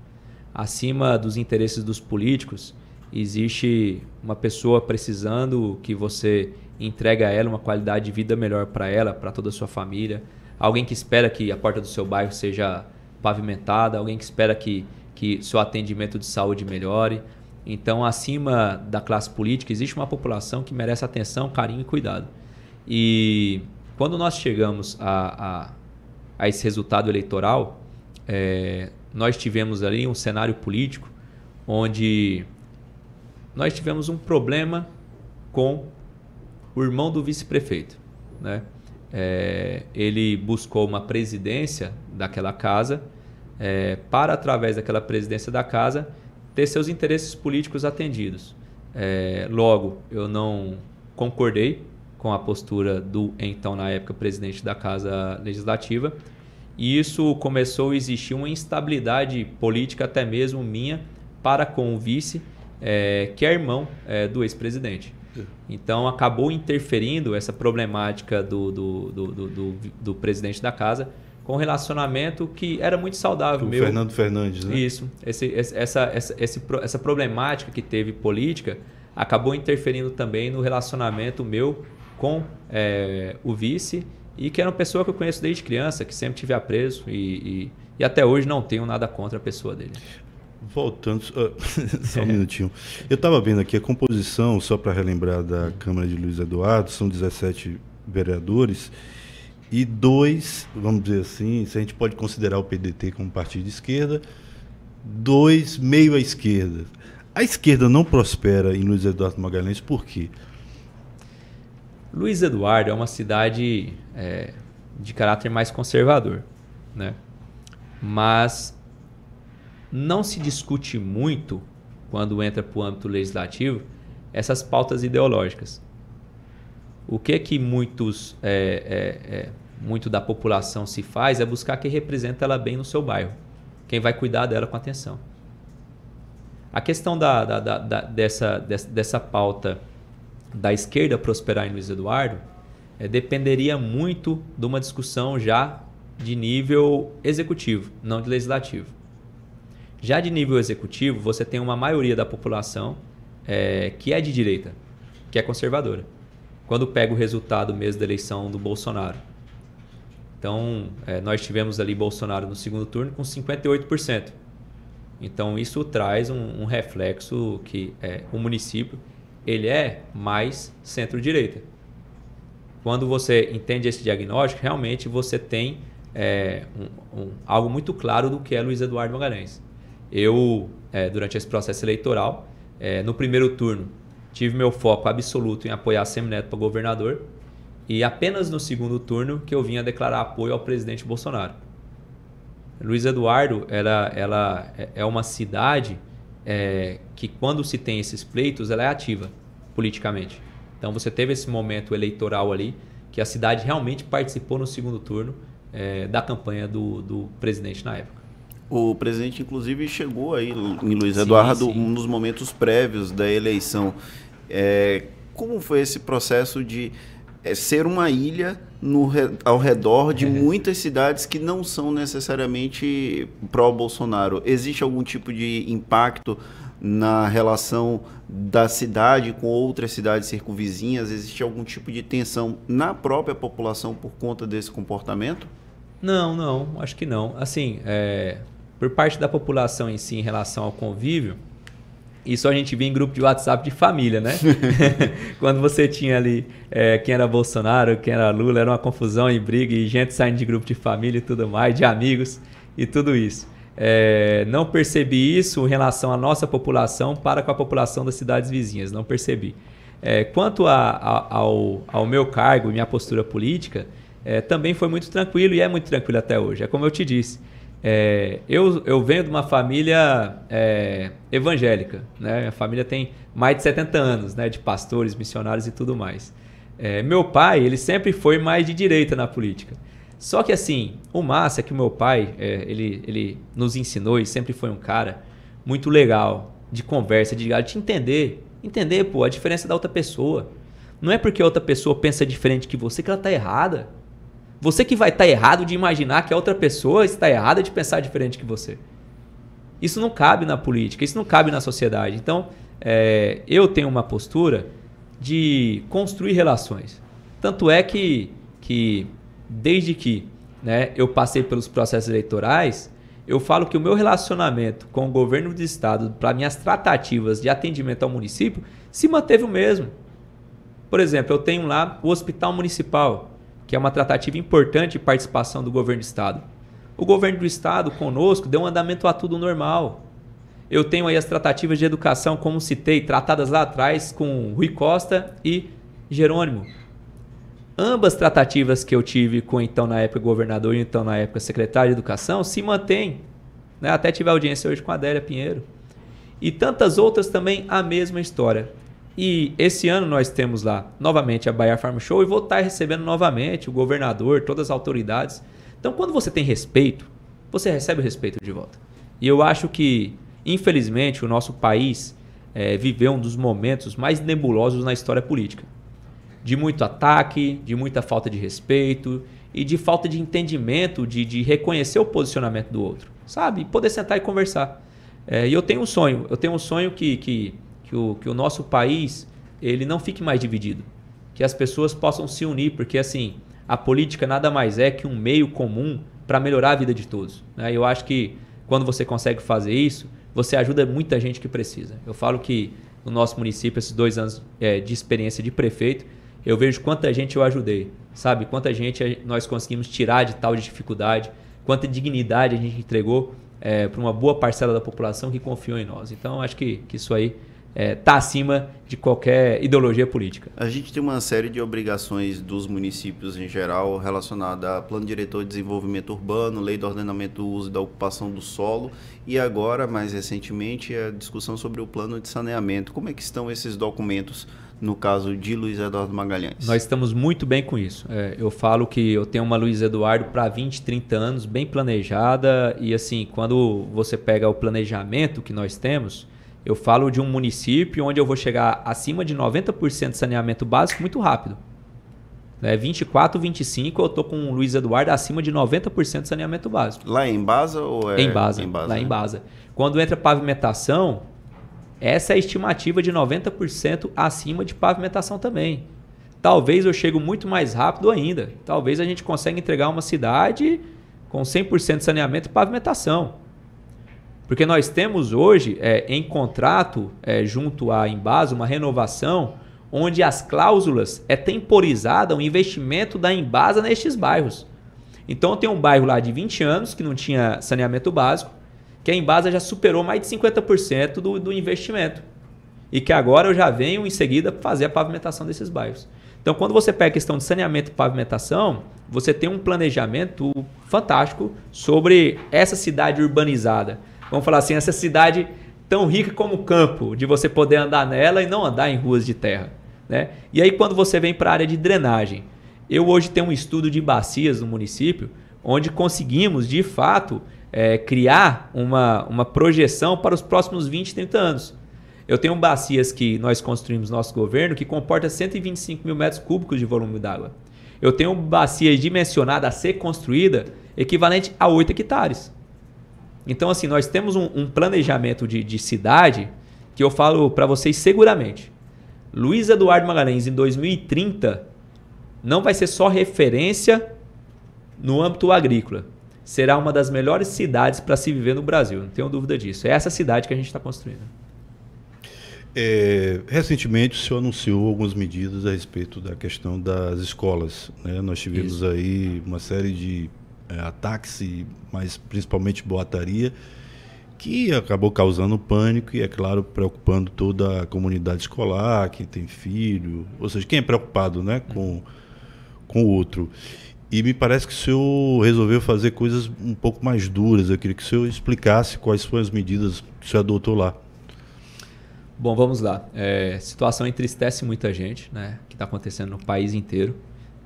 Acima dos interesses dos políticos, existe uma pessoa precisando que você entregue a ela uma qualidade de vida melhor para ela, para toda a sua família. Alguém que espera que a porta do seu bairro seja pavimentada, alguém que espera que, que seu atendimento de saúde melhore. Então, acima da classe política, existe uma população que merece atenção, carinho e cuidado. E quando nós chegamos a, a a esse resultado eleitoral, é, nós tivemos ali um cenário político onde nós tivemos um problema com o irmão do vice-prefeito. Né? É, ele buscou uma presidência daquela casa é, para, através daquela presidência da casa, ter seus interesses políticos atendidos. É, logo, eu não concordei com a postura do então na época presidente da Casa Legislativa. E isso começou a existir uma instabilidade política até mesmo minha para com o vice, é, que é irmão é, do ex-presidente. É. Então acabou interferindo essa problemática do, do, do, do, presidente da casa com um relacionamento que era muito saudável. O Fernando Fernandes, né? Isso. Esse, essa, essa, essa problemática que teve política acabou interferindo também no relacionamento meu com é, o vice e que era uma pessoa que eu conheço desde criança, que sempre tive apreço e, e, e até hoje não tenho nada contra a pessoa dele. Voltando, só um é. minutinho. Eu estava vendo aqui a composição, só para relembrar da uhum. Câmara de Luiz Eduardo, são 17 vereadores e dois, vamos dizer assim, se a gente pode considerar o PDT como partido de esquerda, dois meio à esquerda. A esquerda não prospera em Luiz Eduardo Magalhães por quê? Luiz Eduardo é uma cidade é, de caráter mais conservador, né? Mas não se discute muito quando entra para o âmbito legislativo essas pautas ideológicas. O que que muitos é, é, é, muito da população se faz é buscar quem representa ela bem no seu bairro, quem vai cuidar dela com atenção. A questão da, da, da, dessa, dessa, dessa pauta da esquerda prosperar em Luiz Eduardo é, dependeria muito de uma discussão já de nível executivo, não de legislativo. Já de nível executivo, você tem uma maioria da população é, que é de direita, que é conservadora. Quando pega o resultado mesmo da eleição do Bolsonaro. Então, é, nós tivemos ali Bolsonaro no segundo turno com 58%. Então, isso traz um, um reflexo que é, o município ele é mais centro-direita. Quando você entende esse diagnóstico, realmente você tem é, um, um, algo muito claro do que é Luiz Eduardo Magalhães. Eu, é, durante esse processo eleitoral, é, no primeiro turno, tive meu foco absoluto em apoiar Semineto para governador e apenas no segundo turno que eu vinha declarar apoio ao presidente Bolsonaro. Luiz Eduardo ela, ela é, é uma cidade é, que quando se tem esses pleitos ela é ativa politicamente. Então você teve esse momento eleitoral ali que a cidade realmente participou no segundo turno é, da campanha do, do presidente na época. O presidente, inclusive, chegou aí em Luiz Eduardo sim, sim. nos momentos prévios da eleição. É, como foi esse processo de é, ser uma ilha no, ao redor de é. muitas cidades que não são necessariamente pró-Bolsonaro? Existe algum tipo de impacto na relação da cidade com outras cidades circunvizinhas? Existe algum tipo de tensão na própria população por conta desse comportamento? Não, não, acho que não. Assim, é, por parte da população em si, em relação ao convívio, isso a gente vê em grupo de WhatsApp de família, né? Quando você tinha ali é, quem era Bolsonaro, quem era Lula, era uma confusão e briga, e gente saindo de grupo de família e tudo mais, de amigos e tudo isso. É, não percebi isso em relação à nossa população para com a população das cidades vizinhas, não percebi. É, quanto a, a, ao, ao, meu cargo e minha postura política, é, também foi muito tranquilo e é muito tranquilo até hoje. É como eu te disse, é, eu, eu, venho de uma família é, evangélica, né? minha família tem mais de 70 anos né? de pastores, missionários e tudo mais. É, meu pai, ele sempre foi mais de direita na política. Só que assim, o massa é que o meu pai, é, ele, ele nos ensinou e sempre foi um cara muito legal, de conversa, de, de entender, entender, pô, a diferença da outra pessoa. Não é porque a outra pessoa pensa diferente que você que ela tá errada. Você que vai estar tá errado de imaginar que a outra pessoa está errada de pensar diferente que você. Isso não cabe na política, isso não cabe na sociedade. Então, é, eu tenho uma postura de construir relações. Tanto é que, que desde que né, eu passei pelos processos eleitorais, eu falo que o meu relacionamento com o governo do estado, para minhas tratativas de atendimento ao município, se manteve o mesmo. Por exemplo, eu tenho lá o Hospital Municipal, que é uma tratativa importante de participação do governo do estado. O governo do estado conosco deu um andamento a tudo normal. Eu tenho aí as tratativas de educação, como citei, tratadas lá atrás com Rui Costa e Jerônimo. Ambas tratativas que eu tive com então na época governador e então na época secretário de educação se mantêm. Né? Até tive audiência hoje com a Adélia Pinheiro. E tantas outras também a mesma história. E esse ano nós temos lá novamente a Bayer Farm Show e vou estar recebendo novamente o governador, todas as autoridades. Então, quando você tem respeito, você recebe o respeito de volta. E eu acho que, infelizmente, o nosso país é, viveu um dos momentos mais nebulosos na história política de muito ataque, de muita falta de respeito e de falta de entendimento, de, de reconhecer o posicionamento do outro, sabe? Poder sentar e conversar. É, e eu tenho um sonho, eu tenho um sonho que, que, que, o, que o nosso país ele não fique mais dividido, que as pessoas possam se unir, porque assim, a política nada mais é que um meio comum para melhorar a vida de todos. Né? Eu acho que quando você consegue fazer isso, você ajuda muita gente que precisa. Eu falo que no nosso município, esses dois anos é, de experiência de prefeito, eu vejo quanta gente eu ajudei, sabe? Quanta gente nós conseguimos tirar de tal dificuldade, quanta dignidade a gente entregou é, para uma boa parcela da população que confiou em nós. Então, acho que, que isso aí está é, tá acima de qualquer ideologia política. A gente tem uma série de obrigações dos municípios em geral relacionada a plano diretor de desenvolvimento urbano, lei do ordenamento do uso e da ocupação do solo e agora, mais recentemente, a discussão sobre o plano de saneamento. Como é que estão esses documentos? no caso de Luiz Eduardo Magalhães? Nós estamos muito bem com isso. É, eu falo que eu tenho uma Luiz Eduardo para 20, 30 anos, bem planejada, e assim, quando você pega o planejamento que nós temos, eu falo de um município onde eu vou chegar acima de 90% de saneamento básico muito rápido. É, 24, 25, eu tô com o Luiz Eduardo acima de 90% de saneamento básico. Lá em Baza ou é? Em Baza. Em Baza lá né? em Baza. Quando entra pavimentação, essa é a estimativa de 90% acima de pavimentação também. Talvez eu chegue muito mais rápido ainda. Talvez a gente consiga entregar uma cidade com 100% de saneamento e pavimentação. Porque nós temos hoje é, em contrato, é, junto à Embasa, uma renovação onde as cláusulas é temporizada o investimento da Embasa nestes bairros. Então tem um bairro lá de 20 anos que não tinha saneamento básico que a Embasa já superou mais de 50% do, do investimento. E que agora eu já venho em seguida fazer a pavimentação desses bairros. Então, quando você pega a questão de saneamento e pavimentação, você tem um planejamento fantástico sobre essa cidade urbanizada. Vamos falar assim, essa cidade tão rica como o campo, de você poder andar nela e não andar em ruas de terra. Né? E aí, quando você vem para a área de drenagem, eu hoje tenho um estudo de bacias no município, onde conseguimos, de fato, é, criar uma, uma projeção para os próximos 20, 30 anos. Eu tenho bacias que nós construímos no nosso governo que comporta 125 mil metros cúbicos de volume d'água. Eu tenho bacias dimensionada a ser construída equivalente a 8 hectares. Então, assim, nós temos um, um planejamento de, de cidade que eu falo para vocês seguramente. Luiz Eduardo Magalhães, em 2030, não vai ser só referência no âmbito agrícola será uma das melhores cidades para se viver no Brasil, não tenho dúvida disso. É essa cidade que a gente está construindo. É, recentemente o senhor anunciou algumas medidas a respeito da questão das escolas. Né? Nós tivemos Isso. aí uma série de é, ataques, mas principalmente boataria, que acabou causando pânico e, é claro, preocupando toda a comunidade escolar, quem tem filho, ou seja, quem é preocupado né, com, uhum. com o outro. E me parece que o senhor resolveu fazer coisas um pouco mais duras. Eu queria que o senhor explicasse quais foram as medidas que o senhor adotou lá. Bom, vamos lá. É, situação entristece muita gente, né? Que está acontecendo no país inteiro.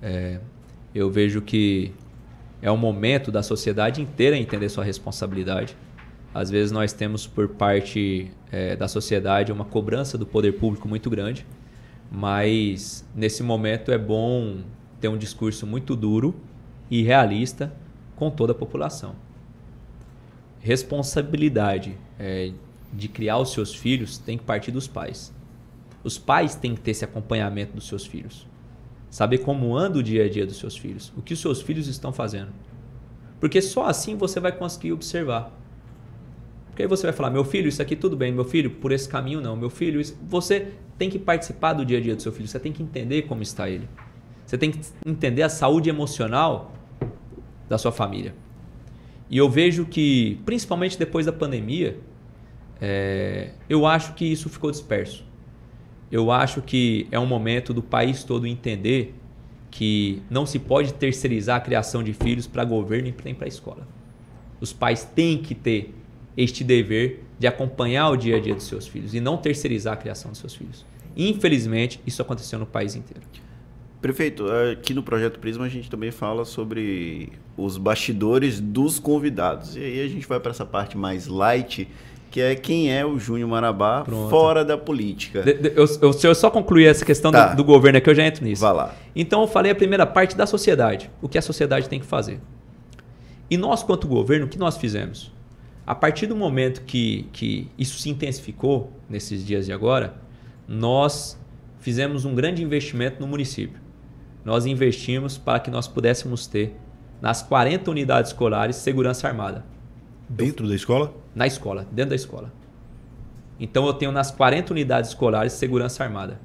É, eu vejo que é o momento da sociedade inteira entender sua responsabilidade. Às vezes nós temos por parte é, da sociedade uma cobrança do poder público muito grande, mas nesse momento é bom ter um discurso muito duro e realista com toda a população. Responsabilidade é, de criar os seus filhos tem que partir dos pais. Os pais têm que ter esse acompanhamento dos seus filhos. Saber como anda o dia a dia dos seus filhos, o que os seus filhos estão fazendo. Porque só assim você vai conseguir observar. Porque aí você vai falar, meu filho, isso aqui tudo bem, meu filho, por esse caminho não, meu filho, isso... você tem que participar do dia a dia do seu filho, você tem que entender como está ele. Você tem que entender a saúde emocional da sua família. E eu vejo que, principalmente depois da pandemia, é, eu acho que isso ficou disperso. Eu acho que é um momento do país todo entender que não se pode terceirizar a criação de filhos para governo e nem para escola. Os pais têm que ter este dever de acompanhar o dia a dia dos seus filhos e não terceirizar a criação dos seus filhos. Infelizmente, isso aconteceu no país inteiro. Prefeito, é, aqui no Projeto Prisma a gente também fala sobre os bastidores dos convidados. E aí a gente vai para essa parte mais light, que é quem é o Júnior Marabá Pronto. fora da política. De, de, eu, eu, se eu só concluir essa questão tá. do, do, governo aqui, eu já entro nisso. Vai lá. Então eu falei a primeira parte da sociedade, o que a sociedade tem que fazer. E nós, quanto governo, o que nós fizemos? A partir do momento que, que isso se intensificou, nesses dias de agora, nós fizemos um grande investimento no município nós investimos para que nós pudéssemos ter, nas 40 unidades escolares, segurança armada. Dentro da escola? Na escola, dentro da escola. Então eu tenho nas 40 unidades escolares segurança armada.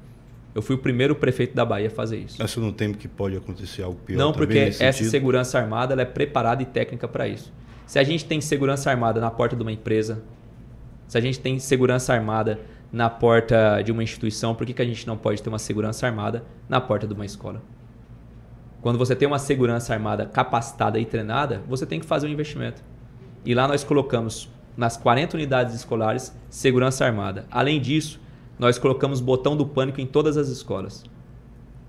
Eu fui o primeiro prefeito da Bahia a fazer isso. Mas você não tem que pode acontecer algo pior? Não, porque essa sentido? segurança armada ela é preparada e técnica para isso. Se a gente tem segurança armada na porta de uma empresa, se a gente tem segurança armada na porta de uma instituição, por que, que a gente não pode ter uma segurança armada na porta de uma escola? Quando você tem uma segurança armada capacitada e treinada, você tem que fazer um investimento. E lá nós colocamos nas 40 unidades escolares segurança armada. Além disso, nós colocamos botão do pânico em todas as escolas.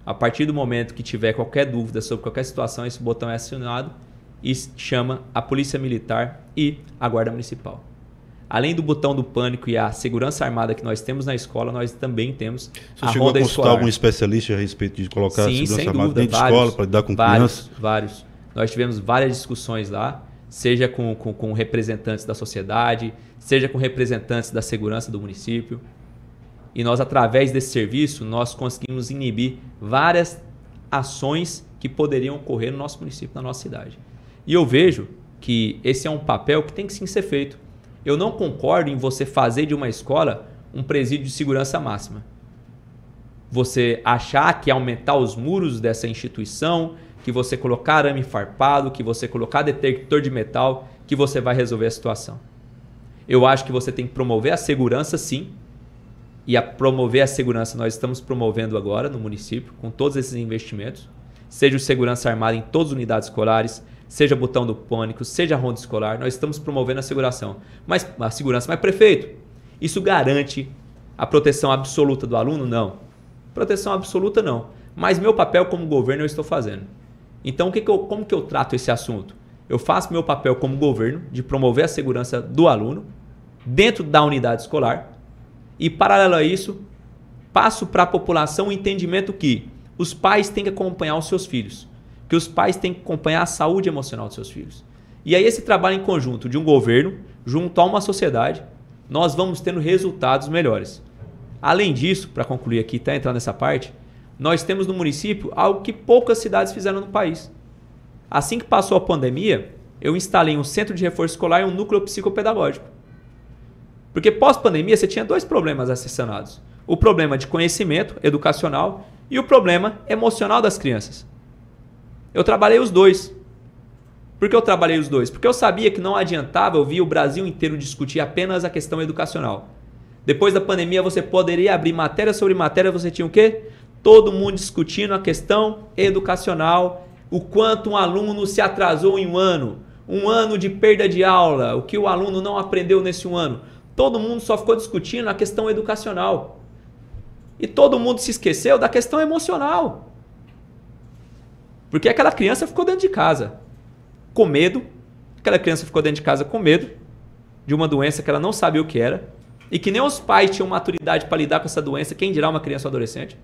A partir do momento que tiver qualquer dúvida sobre qualquer situação, esse botão é acionado e chama a Polícia Militar e a Guarda Municipal além do botão do pânico e a segurança armada que nós temos na escola, nós também temos Você a chegou a consultar algum especialista a respeito de colocar Sim, a segurança armada dúvida, dentro vários, de escola para lidar com vários, crianças? Vários. Nós tivemos várias discussões lá, seja com, com, com representantes da sociedade, seja com representantes da segurança do município. E nós, através desse serviço, nós conseguimos inibir várias ações que poderiam ocorrer no nosso município, na nossa cidade. E eu vejo que esse é um papel que tem que sim ser feito. Eu não concordo em você fazer de uma escola um presídio de segurança máxima. Você achar que aumentar os muros dessa instituição, que você colocar arame farpado, que você colocar detector de metal, que você vai resolver a situação. Eu acho que você tem que promover a segurança, sim. E a promover a segurança nós estamos promovendo agora no município, com todos esses investimentos. Seja o segurança armada em todas as unidades escolares, seja botão do pânico, seja ronda escolar, nós estamos promovendo a segurança. Mas a segurança, mas prefeito, isso garante a proteção absoluta do aluno? Não. Proteção absoluta não. Mas meu papel como governo eu estou fazendo. Então, que que eu, como que eu trato esse assunto? Eu faço meu papel como governo de promover a segurança do aluno dentro da unidade escolar e, paralelo a isso, passo para a população o entendimento que os pais têm que acompanhar os seus filhos que os pais têm que acompanhar a saúde emocional dos seus filhos. E aí esse trabalho em conjunto de um governo junto a uma sociedade, nós vamos tendo resultados melhores. Além disso, para concluir aqui, está entrando nessa parte, nós temos no município algo que poucas cidades fizeram no país. Assim que passou a pandemia, eu instalei um centro de reforço escolar e um núcleo psicopedagógico. Porque pós-pandemia você tinha dois problemas acessionados: o problema de conhecimento educacional e o problema emocional das crianças. Eu trabalhei os dois. Por que eu trabalhei os dois? Porque eu sabia que não adiantava eu via o Brasil inteiro discutir apenas a questão educacional. Depois da pandemia, você poderia abrir matéria sobre matéria, você tinha o quê? Todo mundo discutindo a questão educacional, o quanto um aluno se atrasou em um ano, um ano de perda de aula, o que o aluno não aprendeu nesse um ano. Todo mundo só ficou discutindo a questão educacional. E todo mundo se esqueceu da questão emocional. Porque aquela criança ficou dentro de casa com medo, aquela criança ficou dentro de casa com medo de uma doença que ela não sabia o que era e que nem os pais tinham maturidade para lidar com essa doença, quem dirá uma criança ou adolescente.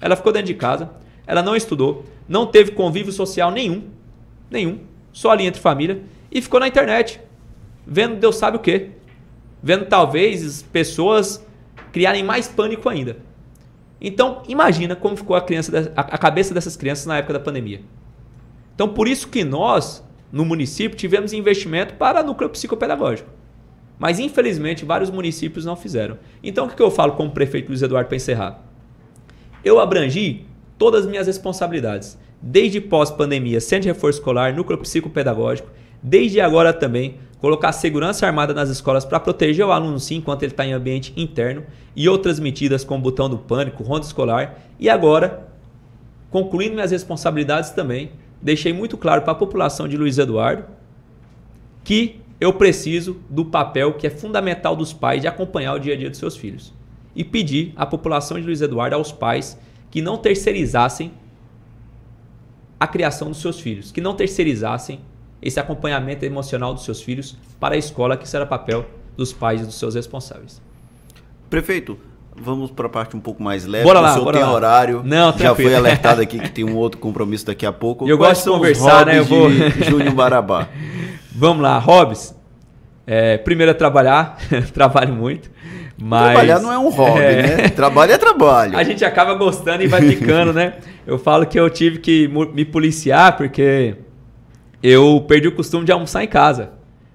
Ela ficou dentro de casa, ela não estudou, não teve convívio social nenhum, nenhum, só ali entre família e ficou na internet, vendo Deus sabe o que, vendo talvez pessoas criarem mais pânico ainda. Então, imagina como ficou a, criança, a cabeça dessas crianças na época da pandemia. Então, por isso que nós, no município, tivemos investimento para núcleo psicopedagógico. Mas, infelizmente, vários municípios não fizeram. Então, o que eu falo como prefeito Luiz Eduardo para encerrar? Eu abrangi todas as minhas responsabilidades, desde pós-pandemia, centro de reforço escolar, núcleo psicopedagógico, desde agora também colocar segurança armada nas escolas para proteger o aluno sim enquanto ele está em ambiente interno e outras medidas como botão do pânico, ronda escolar e agora concluindo minhas responsabilidades também deixei muito claro para a população de Luiz Eduardo que eu preciso do papel que é fundamental dos pais de acompanhar o dia a dia dos seus filhos e pedir à população de Luiz Eduardo aos pais que não terceirizassem a criação dos seus filhos, que não terceirizassem esse acompanhamento emocional dos seus filhos para a escola, que será papel dos pais e dos seus responsáveis. Prefeito, vamos para a parte um pouco mais leve. Bora lá, o senhor bora tem lá. horário. Não, Já foi alertado aqui que tem um outro compromisso daqui a pouco. Eu Quais gosto de conversar, né? Eu vou. Júnior Barabá. vamos lá, Hobbs. É, primeiro é trabalhar, trabalho muito. Mas, Trabalhar não é um hobby, é... né? Trabalho é trabalho. A gente acaba gostando e vai ficando, né? Eu falo que eu tive que me policiar porque eu perdi o costume de almoçar em casa.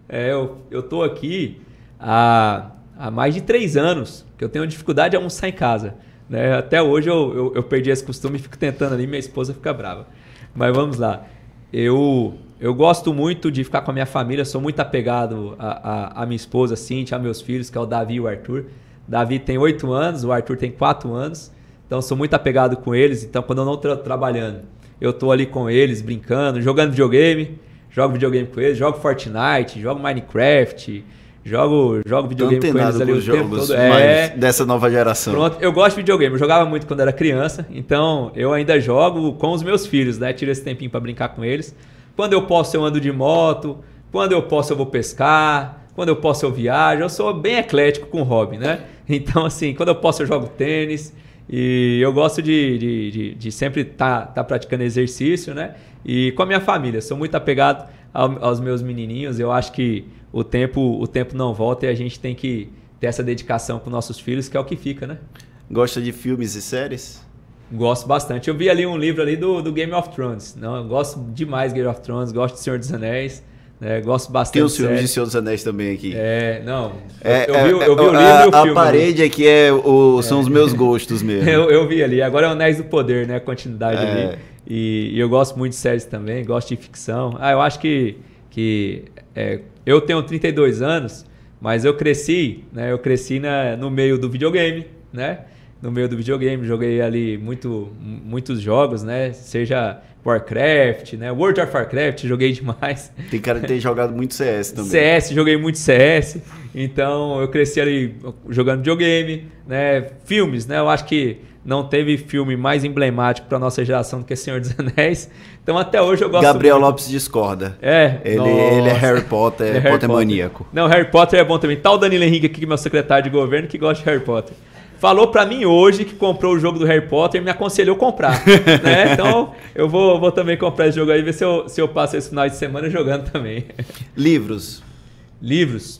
É, eu, eu tô aqui há, há mais de três anos que eu tenho dificuldade de almoçar em casa. Né? Até hoje eu, eu, eu perdi esse costume e fico tentando ali, minha esposa fica brava. Mas vamos lá. Eu, eu gosto muito de ficar com a minha família, sou muito apegado à minha esposa, Cintia, a meus filhos, que é o Davi e o Arthur. Davi tem oito anos, o Arthur tem quatro anos, então sou muito apegado com eles. Então, quando eu não estou trabalhando, eu tô ali com eles, brincando, jogando videogame. Jogo videogame com eles, jogo Fortnite, jogo Minecraft, jogo, jogo então videogame com eles ali com o tempo todo. É, dessa nova geração. Pronto, eu gosto de videogame, eu jogava muito quando era criança, então eu ainda jogo com os meus filhos, né? Tiro esse tempinho para brincar com eles. Quando eu posso, eu ando de moto, quando eu posso, eu vou pescar quando eu posso eu viajo, eu sou bem eclético com hobby, né? Então assim, quando eu posso eu jogo tênis, e eu gosto de, de, de, de sempre estar tá, tá praticando exercício, né? E com a minha família, sou muito apegado ao, aos meus menininhos. Eu acho que o tempo, o tempo não volta e a gente tem que ter essa dedicação com nossos filhos, que é o que fica, né? Gosta de filmes e séries? Gosto bastante. Eu vi ali um livro ali do, do Game of Thrones. Não, eu gosto demais de Game of Thrones, gosto de Senhor dos Anéis. É, gosto bastante. Tem os filmes de Senhor dos Anéis também aqui. É, não. É, eu, é, vi, eu vi, o é, livro a, e o filme. A né? parede aqui é, é o, são os meus gostos mesmo. eu, eu, vi ali. Agora é o Anéis do Poder, né? A continuidade ali. E, e, eu gosto muito de séries também, gosto de ficção. Ah, eu acho que, que eu tenho 32 anos, mas eu cresci, né? Eu cresci na, no meio do videogame, né? no meio do videogame, joguei ali muito, muitos jogos, né? Seja Warcraft, né? World of Warcraft, joguei demais. Tem cara que tem jogado muito CS também. CS, joguei muito CS. Então eu cresci ali jogando videogame, né? Filmes, né? Eu acho que não teve filme mais emblemático para nossa geração do que Senhor dos Anéis. Então até hoje eu gosto Gabriel muito. Lopes discorda. É. Ele, ele é Harry Potter, é Harry Potter maníaco. Não, Harry Potter é bom também. Tá Danilo Henrique aqui, que é meu secretário de governo, que gosta de Harry Potter falou para mim hoje que comprou o jogo do Harry Potter e me aconselhou comprar. né? Então eu vou, vou também comprar esse jogo aí, ver se eu, se eu passo esse final de semana jogando também. Livros. Livros.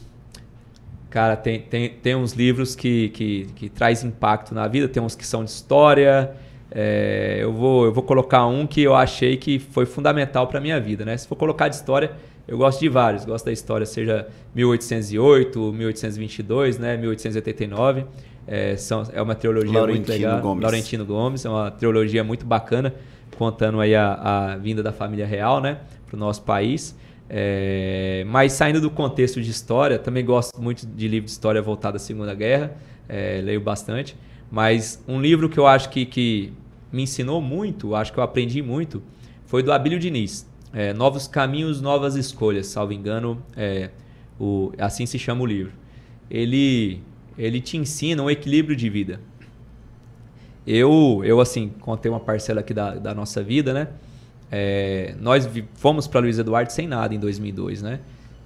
Cara, tem, tem, tem uns livros que, que, que traz impacto na vida, tem uns que são de história. É, eu, vou, eu vou colocar um que eu achei que foi fundamental para minha vida. Né? Se for colocar de história, eu gosto de vários. Gosto da história, seja 1808, 1822, né? 1889. É, são, é uma trilogia Laurentino muito legal. Gomes. Laurentino Gomes. É uma trilogia muito bacana, contando aí a, a vinda da família real, né? Para o nosso país. É, mas saindo do contexto de história, também gosto muito de livro de história voltado à Segunda Guerra. É, leio bastante. Mas um livro que eu acho que, que me ensinou muito, acho que eu aprendi muito, foi do Abílio Diniz. É, Novos Caminhos, Novas Escolhas, salvo engano, é, o, assim se chama o livro. Ele ele te ensina um equilíbrio de vida. Eu, eu assim, contei uma parcela aqui da, da nossa vida, né? É, nós fomos para Luiz Eduardo sem nada em 2002, né?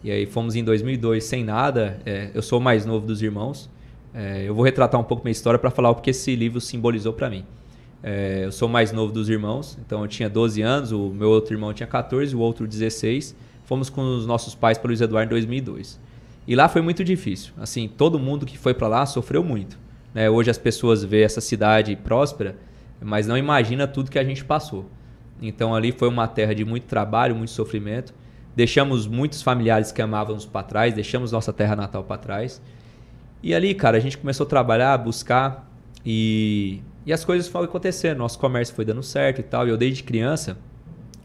E aí fomos em 2002 sem nada. É, eu sou o mais novo dos irmãos. É, eu vou retratar um pouco minha história para falar o que esse livro simbolizou para mim. É, eu sou o mais novo dos irmãos, então eu tinha 12 anos, o meu outro irmão tinha 14, o outro 16. Fomos com os nossos pais para Luiz Eduardo em 2002. E lá foi muito difícil. Assim, todo mundo que foi para lá sofreu muito. Né? Hoje as pessoas vê essa cidade próspera, mas não imagina tudo que a gente passou. Então ali foi uma terra de muito trabalho, muito sofrimento. Deixamos muitos familiares que amávamos para trás, deixamos nossa terra natal para trás. E ali, cara, a gente começou a trabalhar, a buscar e, e as coisas foram acontecendo. Nosso comércio foi dando certo e tal. E eu desde criança,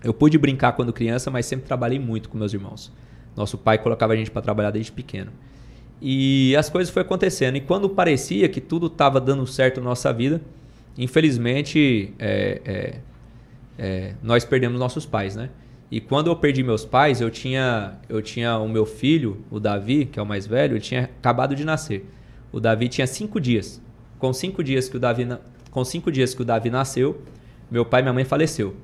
eu pude brincar quando criança, mas sempre trabalhei muito com meus irmãos. Nosso pai colocava a gente para trabalhar desde pequeno. E as coisas foram acontecendo. E quando parecia que tudo estava dando certo na nossa vida, infelizmente é, é, é, nós perdemos nossos pais, né? E quando eu perdi meus pais, eu tinha, eu tinha o meu filho, o Davi, que é o mais velho, ele tinha acabado de nascer. O Davi tinha cinco dias. Com cinco dias que o Davi, com cinco dias que o Davi nasceu, meu pai e minha mãe faleceu.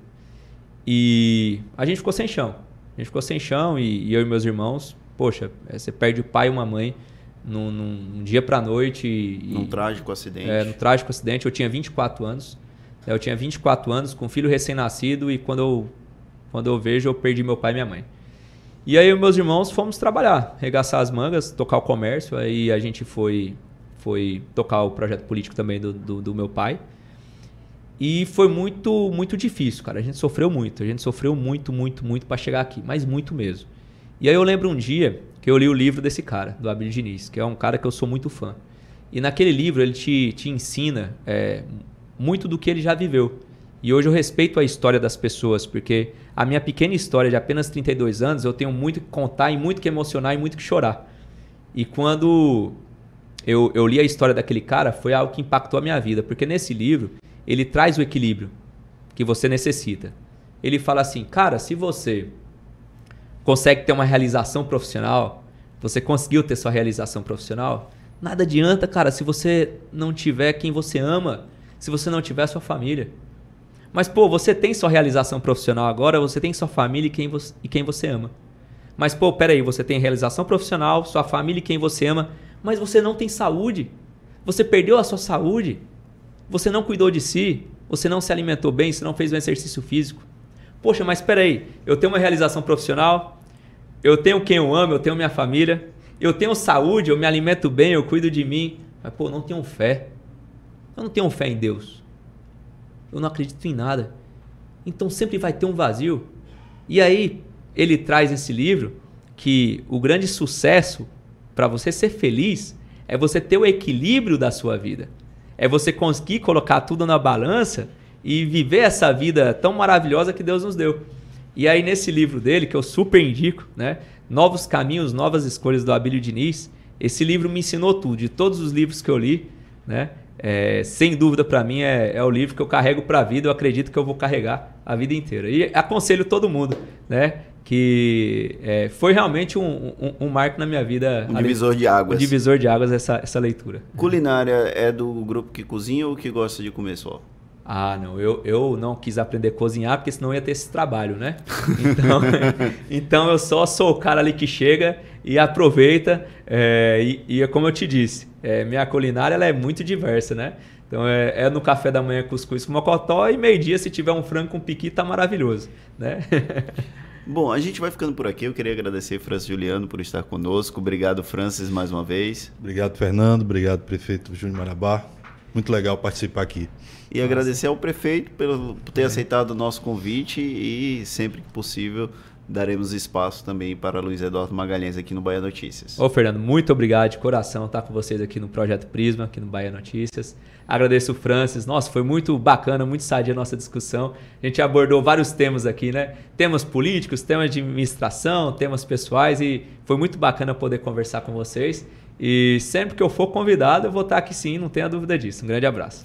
E a gente ficou sem chão. A gente ficou sem chão e, e eu e meus irmãos, poxa, é, você perde o pai e uma mãe num, num dia para noite. E, num trágico acidente. É, num trágico acidente. Eu tinha 24 anos. É, eu tinha 24 anos, com um filho recém-nascido, e quando eu, quando eu vejo, eu perdi meu pai e minha mãe. E aí, meus irmãos fomos trabalhar, regaçar as mangas, tocar o comércio. Aí a gente foi, foi tocar o projeto político também do, do, do meu pai. E foi muito, muito difícil, cara. A gente sofreu muito. A gente sofreu muito, muito, muito para chegar aqui, mas muito mesmo. E aí eu lembro um dia que eu li o livro desse cara, do Abel Diniz, que é um cara que eu sou muito fã. E naquele livro ele te, te ensina é, muito do que ele já viveu. E hoje eu respeito a história das pessoas, porque a minha pequena história de apenas 32 anos, eu tenho muito que contar e muito que emocionar e muito que chorar. E quando eu, eu li a história daquele cara, foi algo que impactou a minha vida, porque nesse livro ele traz o equilíbrio que você necessita. Ele fala assim, cara, se você consegue ter uma realização profissional, você conseguiu ter sua realização profissional, nada adianta, cara, se você não tiver quem você ama, se você não tiver sua família. Mas, pô, você tem sua realização profissional agora, você tem sua família e quem você, e quem você ama. Mas, pô, peraí, você tem realização profissional, sua família e quem você ama, mas você não tem saúde. Você perdeu a sua saúde. Você não cuidou de si, você não se alimentou bem, você não fez um exercício físico. Poxa, mas espera aí, eu tenho uma realização profissional, eu tenho quem eu amo, eu tenho minha família, eu tenho saúde, eu me alimento bem, eu cuido de mim, mas pô, não tenho fé. Eu não tenho fé em Deus. Eu não acredito em nada. Então sempre vai ter um vazio. E aí ele traz esse livro que o grande sucesso para você ser feliz é você ter o equilíbrio da sua vida. É você conseguir colocar tudo na balança e viver essa vida tão maravilhosa que Deus nos deu. E aí, nesse livro dele, que eu super indico, né? Novos Caminhos, Novas Escolhas do Abílio Diniz, esse livro me ensinou tudo. De todos os livros que eu li, né? É, sem dúvida, para mim, é, é, o livro que eu carrego para a vida. Eu acredito que eu vou carregar a vida inteira. E aconselho todo mundo, né? que é, foi realmente um, um, um, marco na minha vida. Um divisor de águas. Um divisor de águas essa, essa leitura. Culinária é do grupo que cozinha ou que gosta de comer só? Ah, não, eu, eu não quis aprender a cozinhar porque senão ia ter esse trabalho, né? Então, então eu só sou o cara ali que chega e aproveita. É, e, e é como eu te disse, é, minha culinária ela é muito diversa, né? Então é, é, no café da manhã cuscuz com mocotó e meio-dia, se tiver um frango com piqui, tá maravilhoso, né? Bom, a gente vai ficando por aqui. Eu queria agradecer Francis Juliano por estar conosco. Obrigado, Francis, mais uma vez. Obrigado, Fernando. Obrigado, prefeito Júnior Marabá. Muito legal participar aqui. E agradecer ao prefeito pelo, por ter é. aceitado o nosso convite e sempre que possível daremos espaço também para Luiz Eduardo Magalhães aqui no Bahia Notícias. Ô Fernando, muito obrigado de coração estar com vocês aqui no Projeto Prisma, aqui no Bahia Notícias. Agradeço o Francis. Nossa, foi muito bacana, muito sadia a nossa discussão. A gente abordou vários temas aqui, né? Temas políticos, temas de administração, temas pessoais e foi muito bacana poder conversar com vocês. E sempre que eu for convidado, eu vou estar aqui sim, não tenha dúvida disso. Um grande abraço.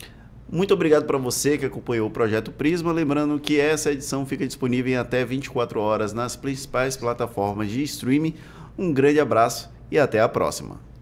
Muito obrigado para você que acompanhou o Projeto Prisma. Lembrando que essa edição fica disponível em até 24 horas nas principais plataformas de streaming. Um grande abraço e até a próxima.